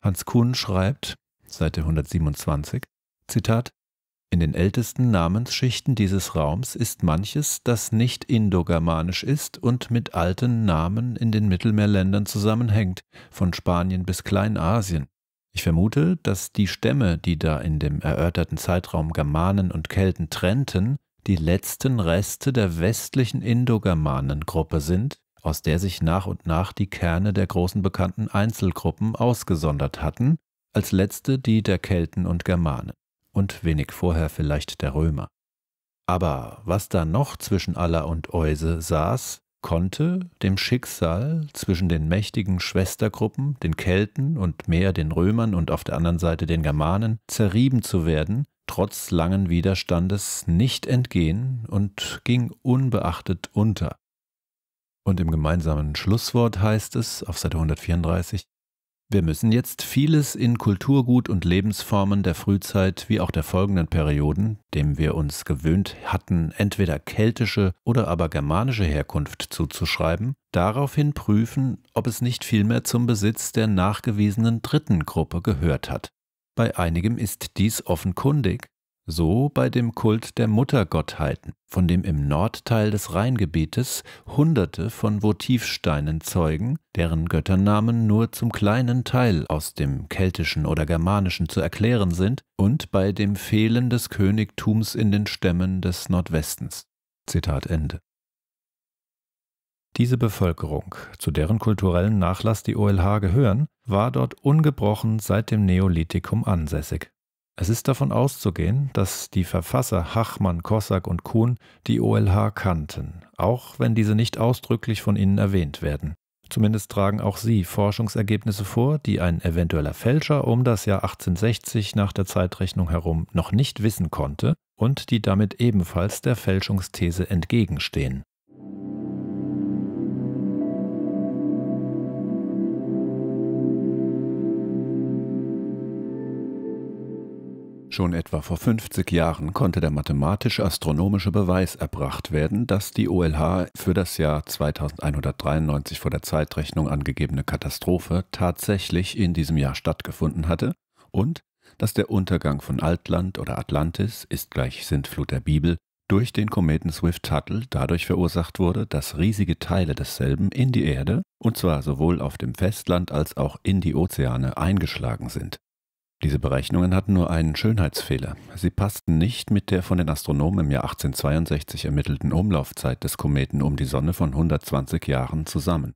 Hans Kuhn schreibt, Seite 127, Zitat, in den ältesten Namensschichten dieses Raums ist manches, das nicht indogermanisch ist und mit alten Namen in den Mittelmeerländern zusammenhängt, von Spanien bis Kleinasien. Ich vermute, dass die Stämme, die da in dem erörterten Zeitraum Germanen und Kelten trennten, die letzten Reste der westlichen Indogermanengruppe sind, aus der sich nach und nach die Kerne der großen bekannten Einzelgruppen ausgesondert hatten, als letzte die der Kelten und Germanen und wenig vorher vielleicht der Römer. Aber was da noch zwischen Aller und Euse saß, konnte dem Schicksal zwischen den mächtigen Schwestergruppen, den Kelten und mehr den Römern und auf der anderen Seite den Germanen, zerrieben zu werden, trotz langen Widerstandes nicht entgehen und ging unbeachtet unter. Und im gemeinsamen Schlusswort heißt es auf Seite 134, wir müssen jetzt vieles in Kulturgut und Lebensformen der Frühzeit wie auch der folgenden Perioden, dem wir uns gewöhnt hatten, entweder keltische oder aber germanische Herkunft zuzuschreiben, daraufhin prüfen, ob es nicht vielmehr zum Besitz der nachgewiesenen dritten Gruppe gehört hat. Bei einigem ist dies offenkundig, so bei dem Kult der Muttergottheiten, von dem im Nordteil des Rheingebietes Hunderte von Votivsteinen zeugen, deren Götternamen nur zum kleinen Teil aus dem keltischen oder germanischen zu erklären sind, und bei dem Fehlen des Königtums in den Stämmen des Nordwestens. Zitat Ende. Diese Bevölkerung, zu deren kulturellen Nachlass die OLH gehören, war dort ungebrochen seit dem Neolithikum ansässig. Es ist davon auszugehen, dass die Verfasser Hachmann, Kossack und Kuhn die OLH kannten, auch wenn diese nicht ausdrücklich von ihnen erwähnt werden. Zumindest tragen auch sie Forschungsergebnisse vor, die ein eventueller Fälscher um das Jahr 1860 nach der Zeitrechnung herum noch nicht wissen konnte und die damit ebenfalls der Fälschungsthese entgegenstehen. Schon etwa vor 50 Jahren konnte der mathematisch-astronomische Beweis erbracht werden, dass die OLH für das Jahr 2193 vor der Zeitrechnung angegebene Katastrophe tatsächlich in diesem Jahr stattgefunden hatte und dass der Untergang von Altland oder Atlantis ist gleich Sintflut der Bibel durch den Kometen Swift-Tuttle dadurch verursacht wurde, dass riesige Teile desselben in die Erde, und zwar sowohl auf dem Festland als auch in die Ozeane, eingeschlagen sind. Diese Berechnungen hatten nur einen Schönheitsfehler. Sie passten nicht mit der von den Astronomen im Jahr 1862 ermittelten Umlaufzeit des Kometen um die Sonne von 120 Jahren zusammen.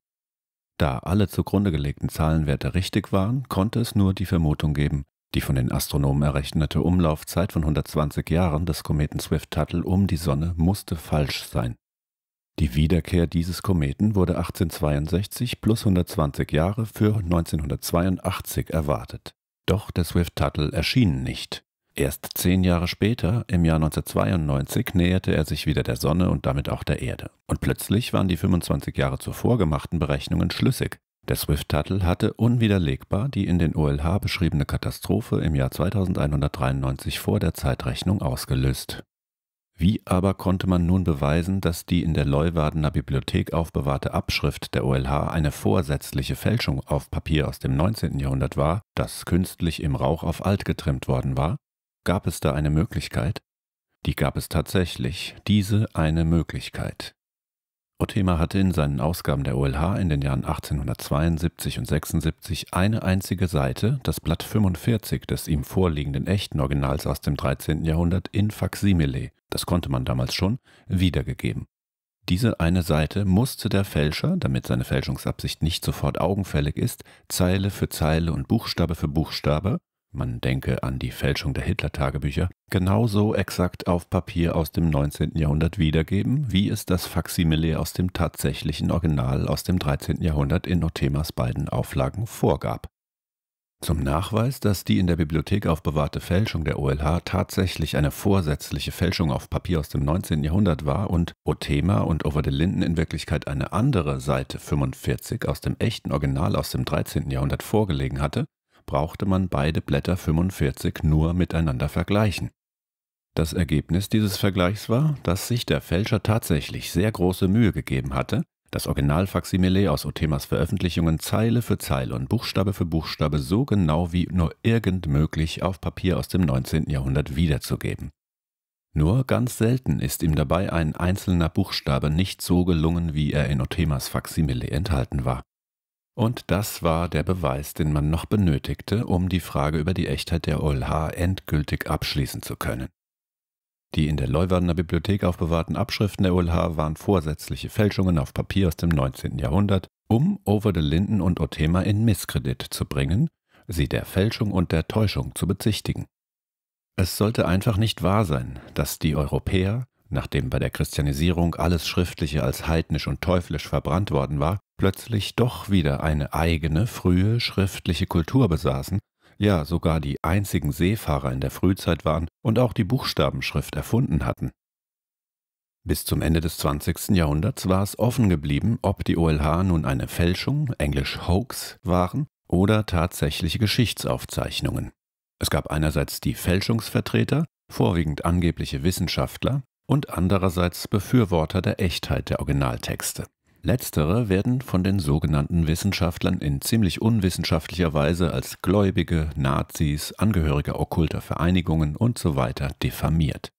Da alle zugrunde gelegten Zahlenwerte richtig waren, konnte es nur die Vermutung geben, die von den Astronomen errechnete Umlaufzeit von 120 Jahren des Kometen Swift-Tuttle um die Sonne musste falsch sein. Die Wiederkehr dieses Kometen wurde 1862 plus 120 Jahre für 1982 erwartet. Doch der Swift-Tuttle erschien nicht. Erst zehn Jahre später, im Jahr 1992, näherte er sich wieder der Sonne und damit auch der Erde. Und plötzlich waren die 25 Jahre zuvor gemachten Berechnungen schlüssig. Der Swift-Tuttle hatte unwiderlegbar die in den OLH beschriebene Katastrophe im Jahr 2193 vor der Zeitrechnung ausgelöst. Wie aber konnte man nun beweisen, dass die in der Leuwardener Bibliothek aufbewahrte Abschrift der OLH eine vorsätzliche Fälschung auf Papier aus dem 19. Jahrhundert war, das künstlich im Rauch auf alt getrimmt worden war? Gab es da eine Möglichkeit? Die gab es tatsächlich, diese eine Möglichkeit. Othema hatte in seinen Ausgaben der OLH in den Jahren 1872 und 76 eine einzige Seite, das Blatt 45 des ihm vorliegenden echten Originals aus dem 13. Jahrhundert in Faksimile, das konnte man damals schon, wiedergegeben. Diese eine Seite musste der Fälscher, damit seine Fälschungsabsicht nicht sofort augenfällig ist, Zeile für Zeile und Buchstabe für Buchstabe man denke an die Fälschung der Hitler-Tagebücher, genauso exakt auf Papier aus dem 19. Jahrhundert wiedergeben, wie es das Faximile aus dem tatsächlichen Original aus dem 13. Jahrhundert in Notemas beiden Auflagen vorgab. Zum Nachweis, dass die in der Bibliothek aufbewahrte Fälschung der OLH tatsächlich eine vorsätzliche Fälschung auf Papier aus dem 19. Jahrhundert war und Othema und Over the Linden in Wirklichkeit eine andere Seite 45 aus dem echten Original aus dem 13. Jahrhundert vorgelegen hatte, brauchte man beide Blätter 45 nur miteinander vergleichen. Das Ergebnis dieses Vergleichs war, dass sich der Fälscher tatsächlich sehr große Mühe gegeben hatte, das Originalfaksimile aus Othemas Veröffentlichungen Zeile für Zeile und Buchstabe für Buchstabe so genau wie nur irgend möglich auf Papier aus dem 19. Jahrhundert wiederzugeben. Nur ganz selten ist ihm dabei ein einzelner Buchstabe nicht so gelungen, wie er in Othemas Faksimile enthalten war. Und das war der Beweis, den man noch benötigte, um die Frage über die Echtheit der OLH endgültig abschließen zu können. Die in der Leuwardener Bibliothek aufbewahrten Abschriften der OLH waren vorsätzliche Fälschungen auf Papier aus dem 19. Jahrhundert, um Over the Linden und Othema in Misskredit zu bringen, sie der Fälschung und der Täuschung zu bezichtigen. Es sollte einfach nicht wahr sein, dass die Europäer, nachdem bei der Christianisierung alles Schriftliche als heidnisch und teuflisch verbrannt worden war, plötzlich doch wieder eine eigene, frühe, schriftliche Kultur besaßen, ja sogar die einzigen Seefahrer in der Frühzeit waren und auch die Buchstabenschrift erfunden hatten. Bis zum Ende des 20. Jahrhunderts war es offen geblieben, ob die OLH nun eine Fälschung, englisch Hoax, waren oder tatsächliche Geschichtsaufzeichnungen. Es gab einerseits die Fälschungsvertreter, vorwiegend angebliche Wissenschaftler, und andererseits Befürworter der Echtheit der Originaltexte. Letztere werden von den sogenannten Wissenschaftlern in ziemlich unwissenschaftlicher Weise als Gläubige, Nazis, Angehörige okkulter Vereinigungen usw. So diffamiert.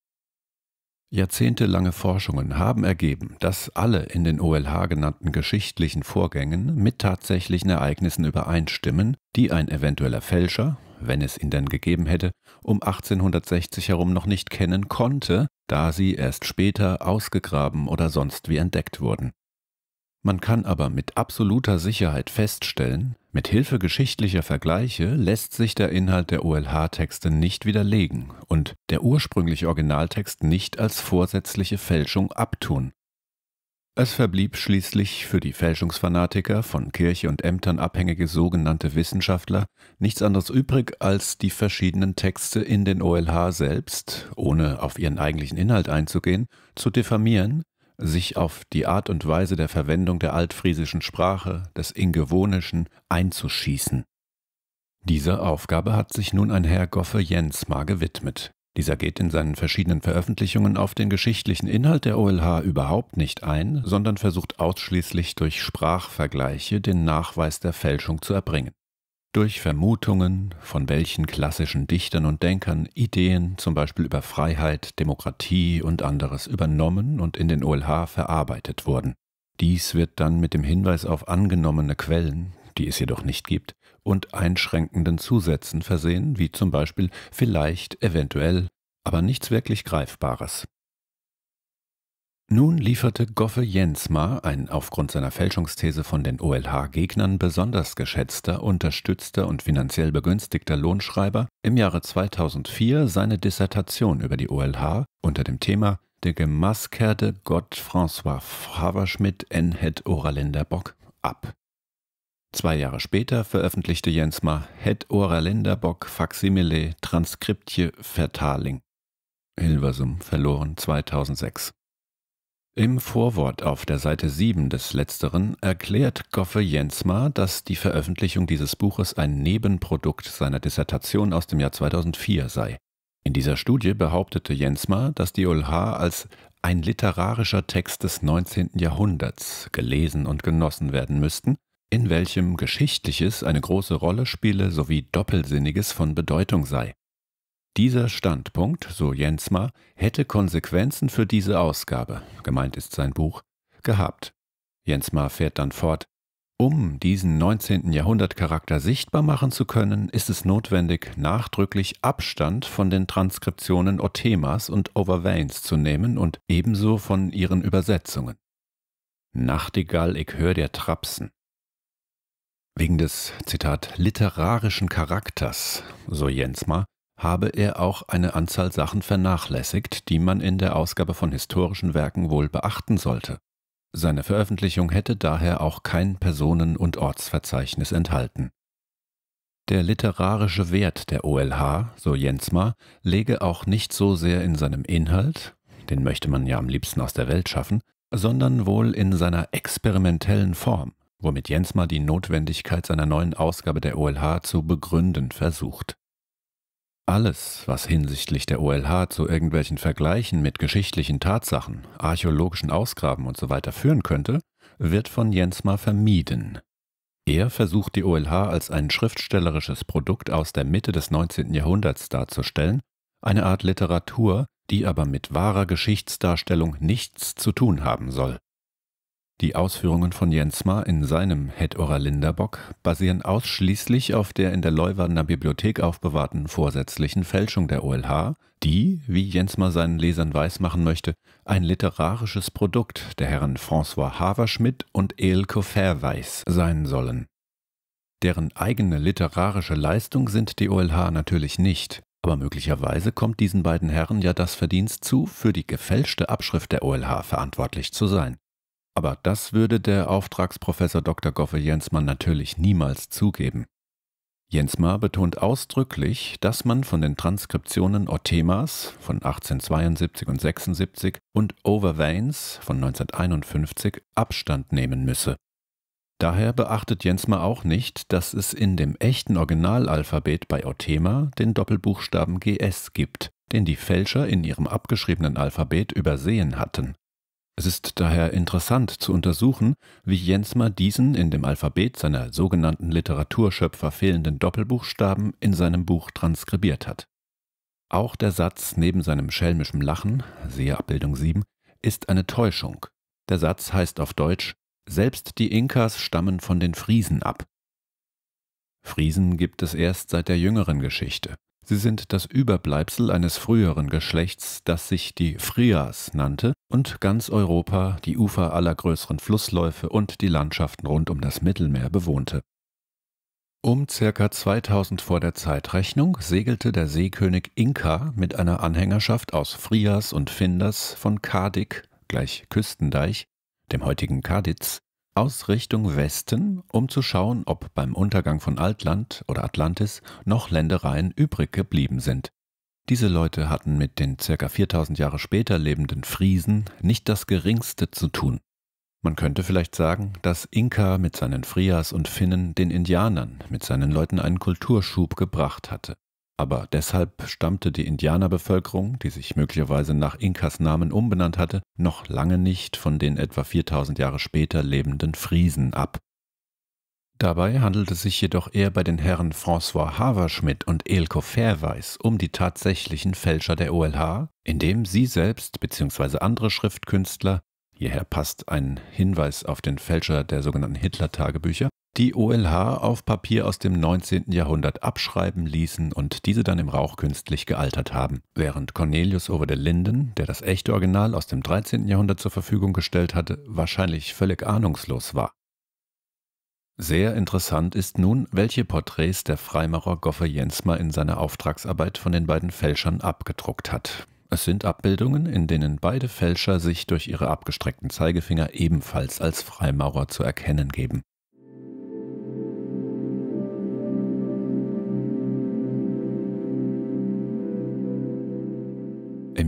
Jahrzehntelange Forschungen haben ergeben, dass alle in den OLH genannten geschichtlichen Vorgängen mit tatsächlichen Ereignissen übereinstimmen, die ein eventueller Fälscher wenn es ihn denn gegeben hätte, um 1860 herum noch nicht kennen konnte, da sie erst später ausgegraben oder sonst wie entdeckt wurden. Man kann aber mit absoluter Sicherheit feststellen, mit Hilfe geschichtlicher Vergleiche lässt sich der Inhalt der OLH-Texte nicht widerlegen und der ursprüngliche Originaltext nicht als vorsätzliche Fälschung abtun, es verblieb schließlich für die Fälschungsfanatiker, von Kirche und Ämtern abhängige sogenannte Wissenschaftler nichts anderes übrig, als die verschiedenen Texte in den OLH selbst, ohne auf ihren eigentlichen Inhalt einzugehen, zu diffamieren, sich auf die Art und Weise der Verwendung der altfriesischen Sprache, des Ingewonischen, einzuschießen. Dieser Aufgabe hat sich nun ein Herr Goffe Jensma gewidmet. Dieser geht in seinen verschiedenen Veröffentlichungen auf den geschichtlichen Inhalt der OLH überhaupt nicht ein, sondern versucht ausschließlich durch Sprachvergleiche den Nachweis der Fälschung zu erbringen. Durch Vermutungen, von welchen klassischen Dichtern und Denkern Ideen zum Beispiel über Freiheit, Demokratie und anderes übernommen und in den OLH verarbeitet wurden. Dies wird dann mit dem Hinweis auf angenommene Quellen, die es jedoch nicht gibt, und einschränkenden Zusätzen versehen, wie zum Beispiel vielleicht, eventuell, aber nichts wirklich Greifbares. Nun lieferte Goffe Jensma, ein aufgrund seiner Fälschungsthese von den OLH-Gegnern besonders geschätzter, unterstützter und finanziell begünstigter Lohnschreiber, im Jahre 2004 seine Dissertation über die OLH unter dem Thema Der gemaskerte Gott François Haverschmidt N. Het Oraländer Bock ab. Zwei Jahre später veröffentlichte Jensma Het Ora Oralinderbock Faximile Transkriptje Vertaling. Hilversum verloren 2006. Im Vorwort auf der Seite 7 des letzteren erklärt Goffe Jensma, dass die Veröffentlichung dieses Buches ein Nebenprodukt seiner Dissertation aus dem Jahr 2004 sei. In dieser Studie behauptete Jensma, dass die OLH als ein literarischer Text des 19. Jahrhunderts gelesen und genossen werden müssten in welchem Geschichtliches eine große Rolle spiele sowie Doppelsinniges von Bedeutung sei. Dieser Standpunkt, so Jensma, hätte Konsequenzen für diese Ausgabe, gemeint ist sein Buch, gehabt. Jensma fährt dann fort, um diesen 19. Jahrhundertcharakter sichtbar machen zu können, ist es notwendig, nachdrücklich Abstand von den Transkriptionen Othemas und Overvains zu nehmen und ebenso von ihren Übersetzungen. Nachtigall, ich hör dir Trapsen. Wegen des, Zitat, literarischen Charakters, so Jensmar, habe er auch eine Anzahl Sachen vernachlässigt, die man in der Ausgabe von historischen Werken wohl beachten sollte. Seine Veröffentlichung hätte daher auch kein Personen- und Ortsverzeichnis enthalten. Der literarische Wert der OLH, so Jensmar, läge auch nicht so sehr in seinem Inhalt, den möchte man ja am liebsten aus der Welt schaffen, sondern wohl in seiner experimentellen Form, womit Jensma die Notwendigkeit seiner neuen Ausgabe der OLH zu begründen versucht. Alles, was hinsichtlich der OLH zu irgendwelchen Vergleichen mit geschichtlichen Tatsachen, archäologischen Ausgraben usw. So führen könnte, wird von Jensma vermieden. Er versucht die OLH als ein schriftstellerisches Produkt aus der Mitte des 19. Jahrhunderts darzustellen, eine Art Literatur, die aber mit wahrer Geschichtsdarstellung nichts zu tun haben soll. Die Ausführungen von Jens Ma in seinem Hedorrer Linderbock basieren ausschließlich auf der in der Leuwardener Bibliothek aufbewahrten vorsätzlichen Fälschung der OLH, die, wie Jens Ma seinen Lesern weismachen möchte, ein literarisches Produkt der Herren François Haverschmidt und Elko Verweis sein sollen. Deren eigene literarische Leistung sind die OLH natürlich nicht, aber möglicherweise kommt diesen beiden Herren ja das Verdienst zu, für die gefälschte Abschrift der OLH verantwortlich zu sein. Aber das würde der Auftragsprofessor Dr. Goffe Jensmann natürlich niemals zugeben. Jensmar betont ausdrücklich, dass man von den Transkriptionen Ortemas von 1872 und 76 und Overveins von 1951 Abstand nehmen müsse. Daher beachtet Jensmar auch nicht, dass es in dem echten Originalalphabet bei Ortema den Doppelbuchstaben GS gibt, den die Fälscher in ihrem abgeschriebenen Alphabet übersehen hatten. Es ist daher interessant zu untersuchen, wie Jensmer diesen in dem Alphabet seiner sogenannten Literaturschöpfer fehlenden Doppelbuchstaben in seinem Buch transkribiert hat. Auch der Satz neben seinem schelmischen Lachen, siehe Abbildung 7, ist eine Täuschung. Der Satz heißt auf Deutsch, selbst die Inkas stammen von den Friesen ab. Friesen gibt es erst seit der jüngeren Geschichte. Sie sind das Überbleibsel eines früheren Geschlechts, das sich die Frias nannte und ganz Europa, die Ufer aller größeren Flussläufe und die Landschaften rund um das Mittelmeer bewohnte. Um ca. 2000 vor der Zeitrechnung segelte der Seekönig Inka mit einer Anhängerschaft aus Frias und Finders von Kardik, gleich Küstendeich, dem heutigen Kaditz, aus Richtung Westen, um zu schauen, ob beim Untergang von Altland oder Atlantis noch Ländereien übrig geblieben sind. Diese Leute hatten mit den ca. 4000 Jahre später lebenden Friesen nicht das geringste zu tun. Man könnte vielleicht sagen, dass Inka mit seinen Frias und Finnen den Indianern mit seinen Leuten einen Kulturschub gebracht hatte. Aber deshalb stammte die Indianerbevölkerung, die sich möglicherweise nach Inkas Namen umbenannt hatte, noch lange nicht von den etwa 4000 Jahre später lebenden Friesen ab. Dabei handelt es sich jedoch eher bei den Herren François Haverschmidt und Elko Fairweis um die tatsächlichen Fälscher der OLH, indem sie selbst bzw. andere Schriftkünstler, hierher passt ein Hinweis auf den Fälscher der sogenannten Hitler-Tagebücher, die OLH auf Papier aus dem 19. Jahrhundert abschreiben ließen und diese dann im Rauch künstlich gealtert haben. Während Cornelius Over de Linden, der das echte Original aus dem 13. Jahrhundert zur Verfügung gestellt hatte, wahrscheinlich völlig ahnungslos war. Sehr interessant ist nun, welche Porträts der Freimaurer Goffe Jensmer in seiner Auftragsarbeit von den beiden Fälschern abgedruckt hat. Es sind Abbildungen, in denen beide Fälscher sich durch ihre abgestreckten Zeigefinger ebenfalls als Freimaurer zu erkennen geben.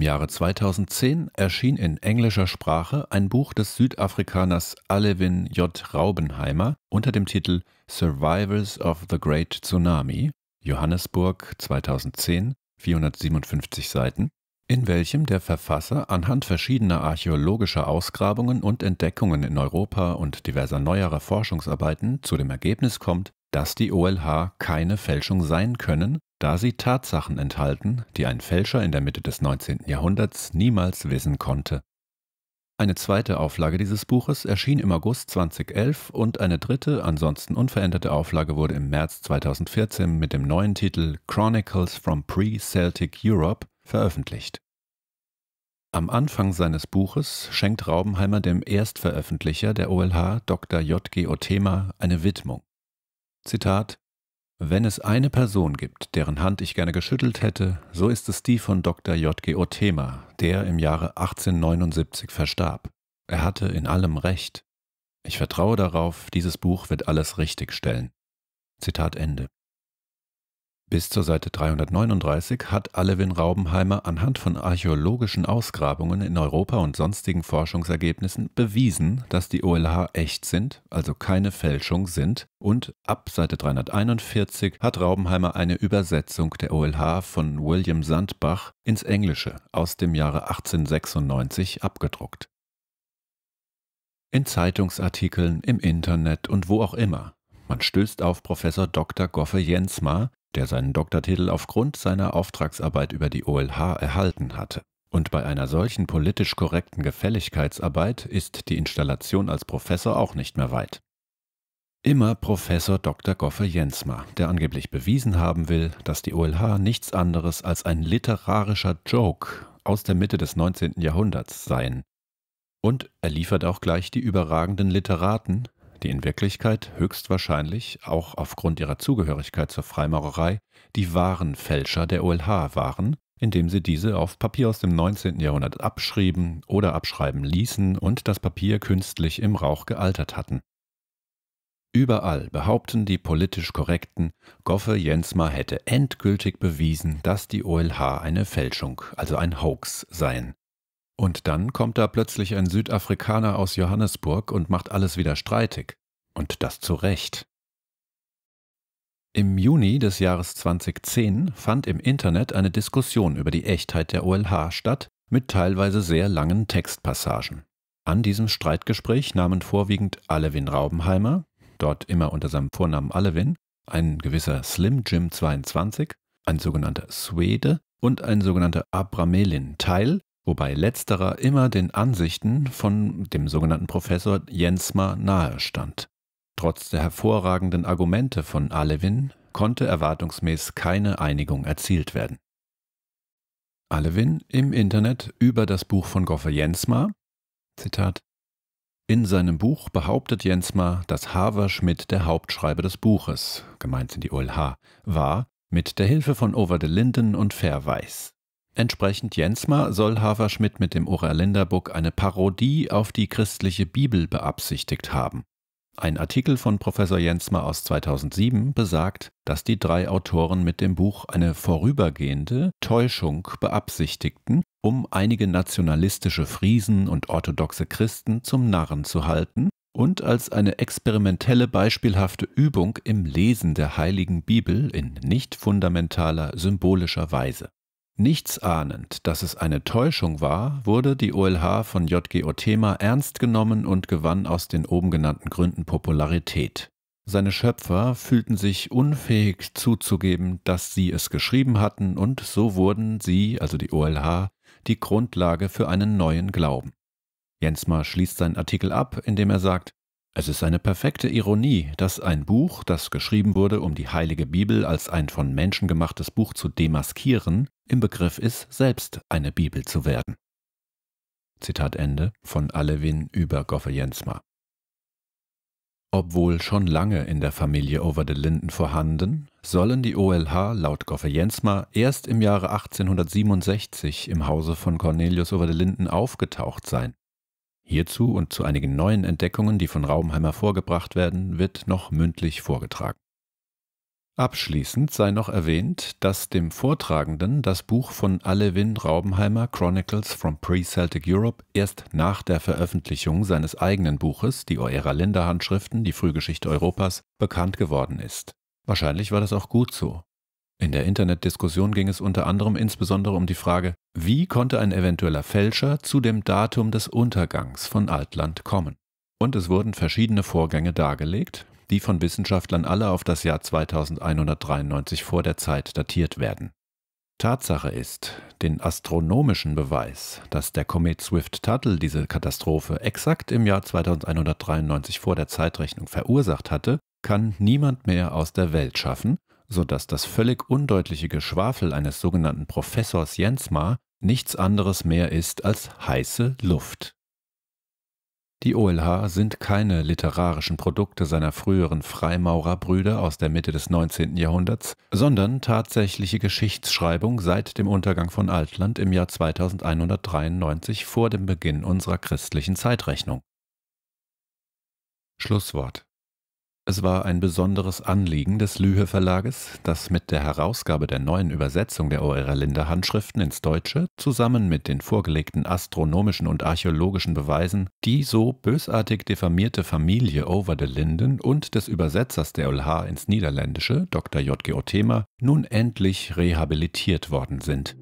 Jahre 2010 erschien in englischer Sprache ein Buch des Südafrikaners Alevin J. Raubenheimer unter dem Titel Survivors of the Great Tsunami, Johannesburg 2010, 457 Seiten, in welchem der Verfasser anhand verschiedener archäologischer Ausgrabungen und Entdeckungen in Europa und diverser neuerer Forschungsarbeiten zu dem Ergebnis kommt, dass die OLH keine Fälschung sein können da sie Tatsachen enthalten, die ein Fälscher in der Mitte des 19. Jahrhunderts niemals wissen konnte. Eine zweite Auflage dieses Buches erschien im August 2011 und eine dritte, ansonsten unveränderte Auflage wurde im März 2014 mit dem neuen Titel Chronicles from Pre-Celtic Europe veröffentlicht. Am Anfang seines Buches schenkt Raubenheimer dem Erstveröffentlicher der OLH Dr. J.G. Othema eine Widmung. Zitat wenn es eine Person gibt, deren Hand ich gerne geschüttelt hätte, so ist es die von Dr. J.G. Othema, der im Jahre 1879 verstarb. Er hatte in allem recht. Ich vertraue darauf, dieses Buch wird alles richtigstellen. Zitat Ende. Bis zur Seite 339 hat Alewin Raubenheimer anhand von archäologischen Ausgrabungen in Europa und sonstigen Forschungsergebnissen bewiesen, dass die OLH echt sind, also keine Fälschung sind, und ab Seite 341 hat Raubenheimer eine Übersetzung der OLH von William Sandbach ins Englische aus dem Jahre 1896 abgedruckt. In Zeitungsartikeln, im Internet und wo auch immer man stößt auf Professor Dr. Goffe Jensmar, der seinen Doktortitel aufgrund seiner Auftragsarbeit über die OLH erhalten hatte. Und bei einer solchen politisch korrekten Gefälligkeitsarbeit ist die Installation als Professor auch nicht mehr weit. Immer Professor Dr. Goffe Jensma, der angeblich bewiesen haben will, dass die OLH nichts anderes als ein literarischer Joke aus der Mitte des 19. Jahrhunderts seien. Und er liefert auch gleich die überragenden Literaten, die in Wirklichkeit höchstwahrscheinlich auch aufgrund ihrer Zugehörigkeit zur Freimaurerei die wahren Fälscher der OLH waren, indem sie diese auf Papier aus dem 19. Jahrhundert abschrieben oder abschreiben ließen und das Papier künstlich im Rauch gealtert hatten. Überall behaupten die politisch Korrekten, Goffe Jensma hätte endgültig bewiesen, dass die OLH eine Fälschung, also ein Hoax seien. Und dann kommt da plötzlich ein Südafrikaner aus Johannesburg und macht alles wieder streitig. Und das zu Recht. Im Juni des Jahres 2010 fand im Internet eine Diskussion über die Echtheit der OLH statt, mit teilweise sehr langen Textpassagen. An diesem Streitgespräch nahmen vorwiegend Alevin Raubenheimer, dort immer unter seinem Vornamen Alevin, ein gewisser Slim Jim 22, ein sogenannter Swede und ein sogenannter Abramelin teil, wobei letzterer immer den Ansichten von dem sogenannten Professor Jensma nahestand. Trotz der hervorragenden Argumente von Alevin konnte erwartungsmäßig keine Einigung erzielt werden. Alevin im Internet über das Buch von Goffe Jensma, Zitat, in seinem Buch behauptet Jensma, dass Haver Schmidt der Hauptschreiber des Buches, gemeint sind die OLH, war, mit der Hilfe von Over de Linden und Verweis. Entsprechend Jensmer soll Haverschmidt mit dem Oraländerbuck eine Parodie auf die christliche Bibel beabsichtigt haben. Ein Artikel von Professor Jensmer aus 2007 besagt, dass die drei Autoren mit dem Buch eine vorübergehende Täuschung beabsichtigten, um einige nationalistische Friesen und orthodoxe Christen zum Narren zu halten und als eine experimentelle beispielhafte Übung im Lesen der heiligen Bibel in nicht fundamentaler symbolischer Weise. Nichts ahnend, dass es eine Täuschung war, wurde die OLH von J.G. Othema ernst genommen und gewann aus den oben genannten Gründen Popularität. Seine Schöpfer fühlten sich unfähig zuzugeben, dass sie es geschrieben hatten, und so wurden sie, also die OLH, die Grundlage für einen neuen Glauben. Jensma schließt seinen Artikel ab, indem er sagt, es ist eine perfekte Ironie, dass ein Buch, das geschrieben wurde, um die Heilige Bibel als ein von Menschen gemachtes Buch zu demaskieren, im Begriff ist, selbst eine Bibel zu werden. Zitat Ende von Alevin über Goffe Jensma. Obwohl schon lange in der Familie Over the Linden vorhanden, sollen die OLH laut Goffe Jensma erst im Jahre 1867 im Hause von Cornelius Over the Linden aufgetaucht sein. Hierzu und zu einigen neuen Entdeckungen, die von Raubenheimer vorgebracht werden, wird noch mündlich vorgetragen. Abschließend sei noch erwähnt, dass dem Vortragenden das Buch von Alevin Raubenheimer Chronicles from Pre-Celtic Europe erst nach der Veröffentlichung seines eigenen Buches, die Oeraländer Handschriften, die Frühgeschichte Europas, bekannt geworden ist. Wahrscheinlich war das auch gut so. In der Internetdiskussion ging es unter anderem insbesondere um die Frage, wie konnte ein eventueller Fälscher zu dem Datum des Untergangs von Altland kommen? Und es wurden verschiedene Vorgänge dargelegt, die von Wissenschaftlern alle auf das Jahr 2193 vor der Zeit datiert werden. Tatsache ist, den astronomischen Beweis, dass der Komet Swift-Tuttle diese Katastrophe exakt im Jahr 2193 vor der Zeitrechnung verursacht hatte, kann niemand mehr aus der Welt schaffen, sodass das völlig undeutliche Geschwafel eines sogenannten Professors Jensma nichts anderes mehr ist als heiße Luft. Die OLH sind keine literarischen Produkte seiner früheren Freimaurerbrüder aus der Mitte des 19. Jahrhunderts, sondern tatsächliche Geschichtsschreibung seit dem Untergang von Altland im Jahr 2193 vor dem Beginn unserer christlichen Zeitrechnung. Schlusswort es war ein besonderes Anliegen des Lühe Verlages, dass mit der Herausgabe der neuen Übersetzung der Euralinda Handschriften ins Deutsche zusammen mit den vorgelegten astronomischen und archäologischen Beweisen die so bösartig diffamierte Familie Over de Linden und des Übersetzers der LH ins Niederländische, Dr. J.G. Othema, nun endlich rehabilitiert worden sind.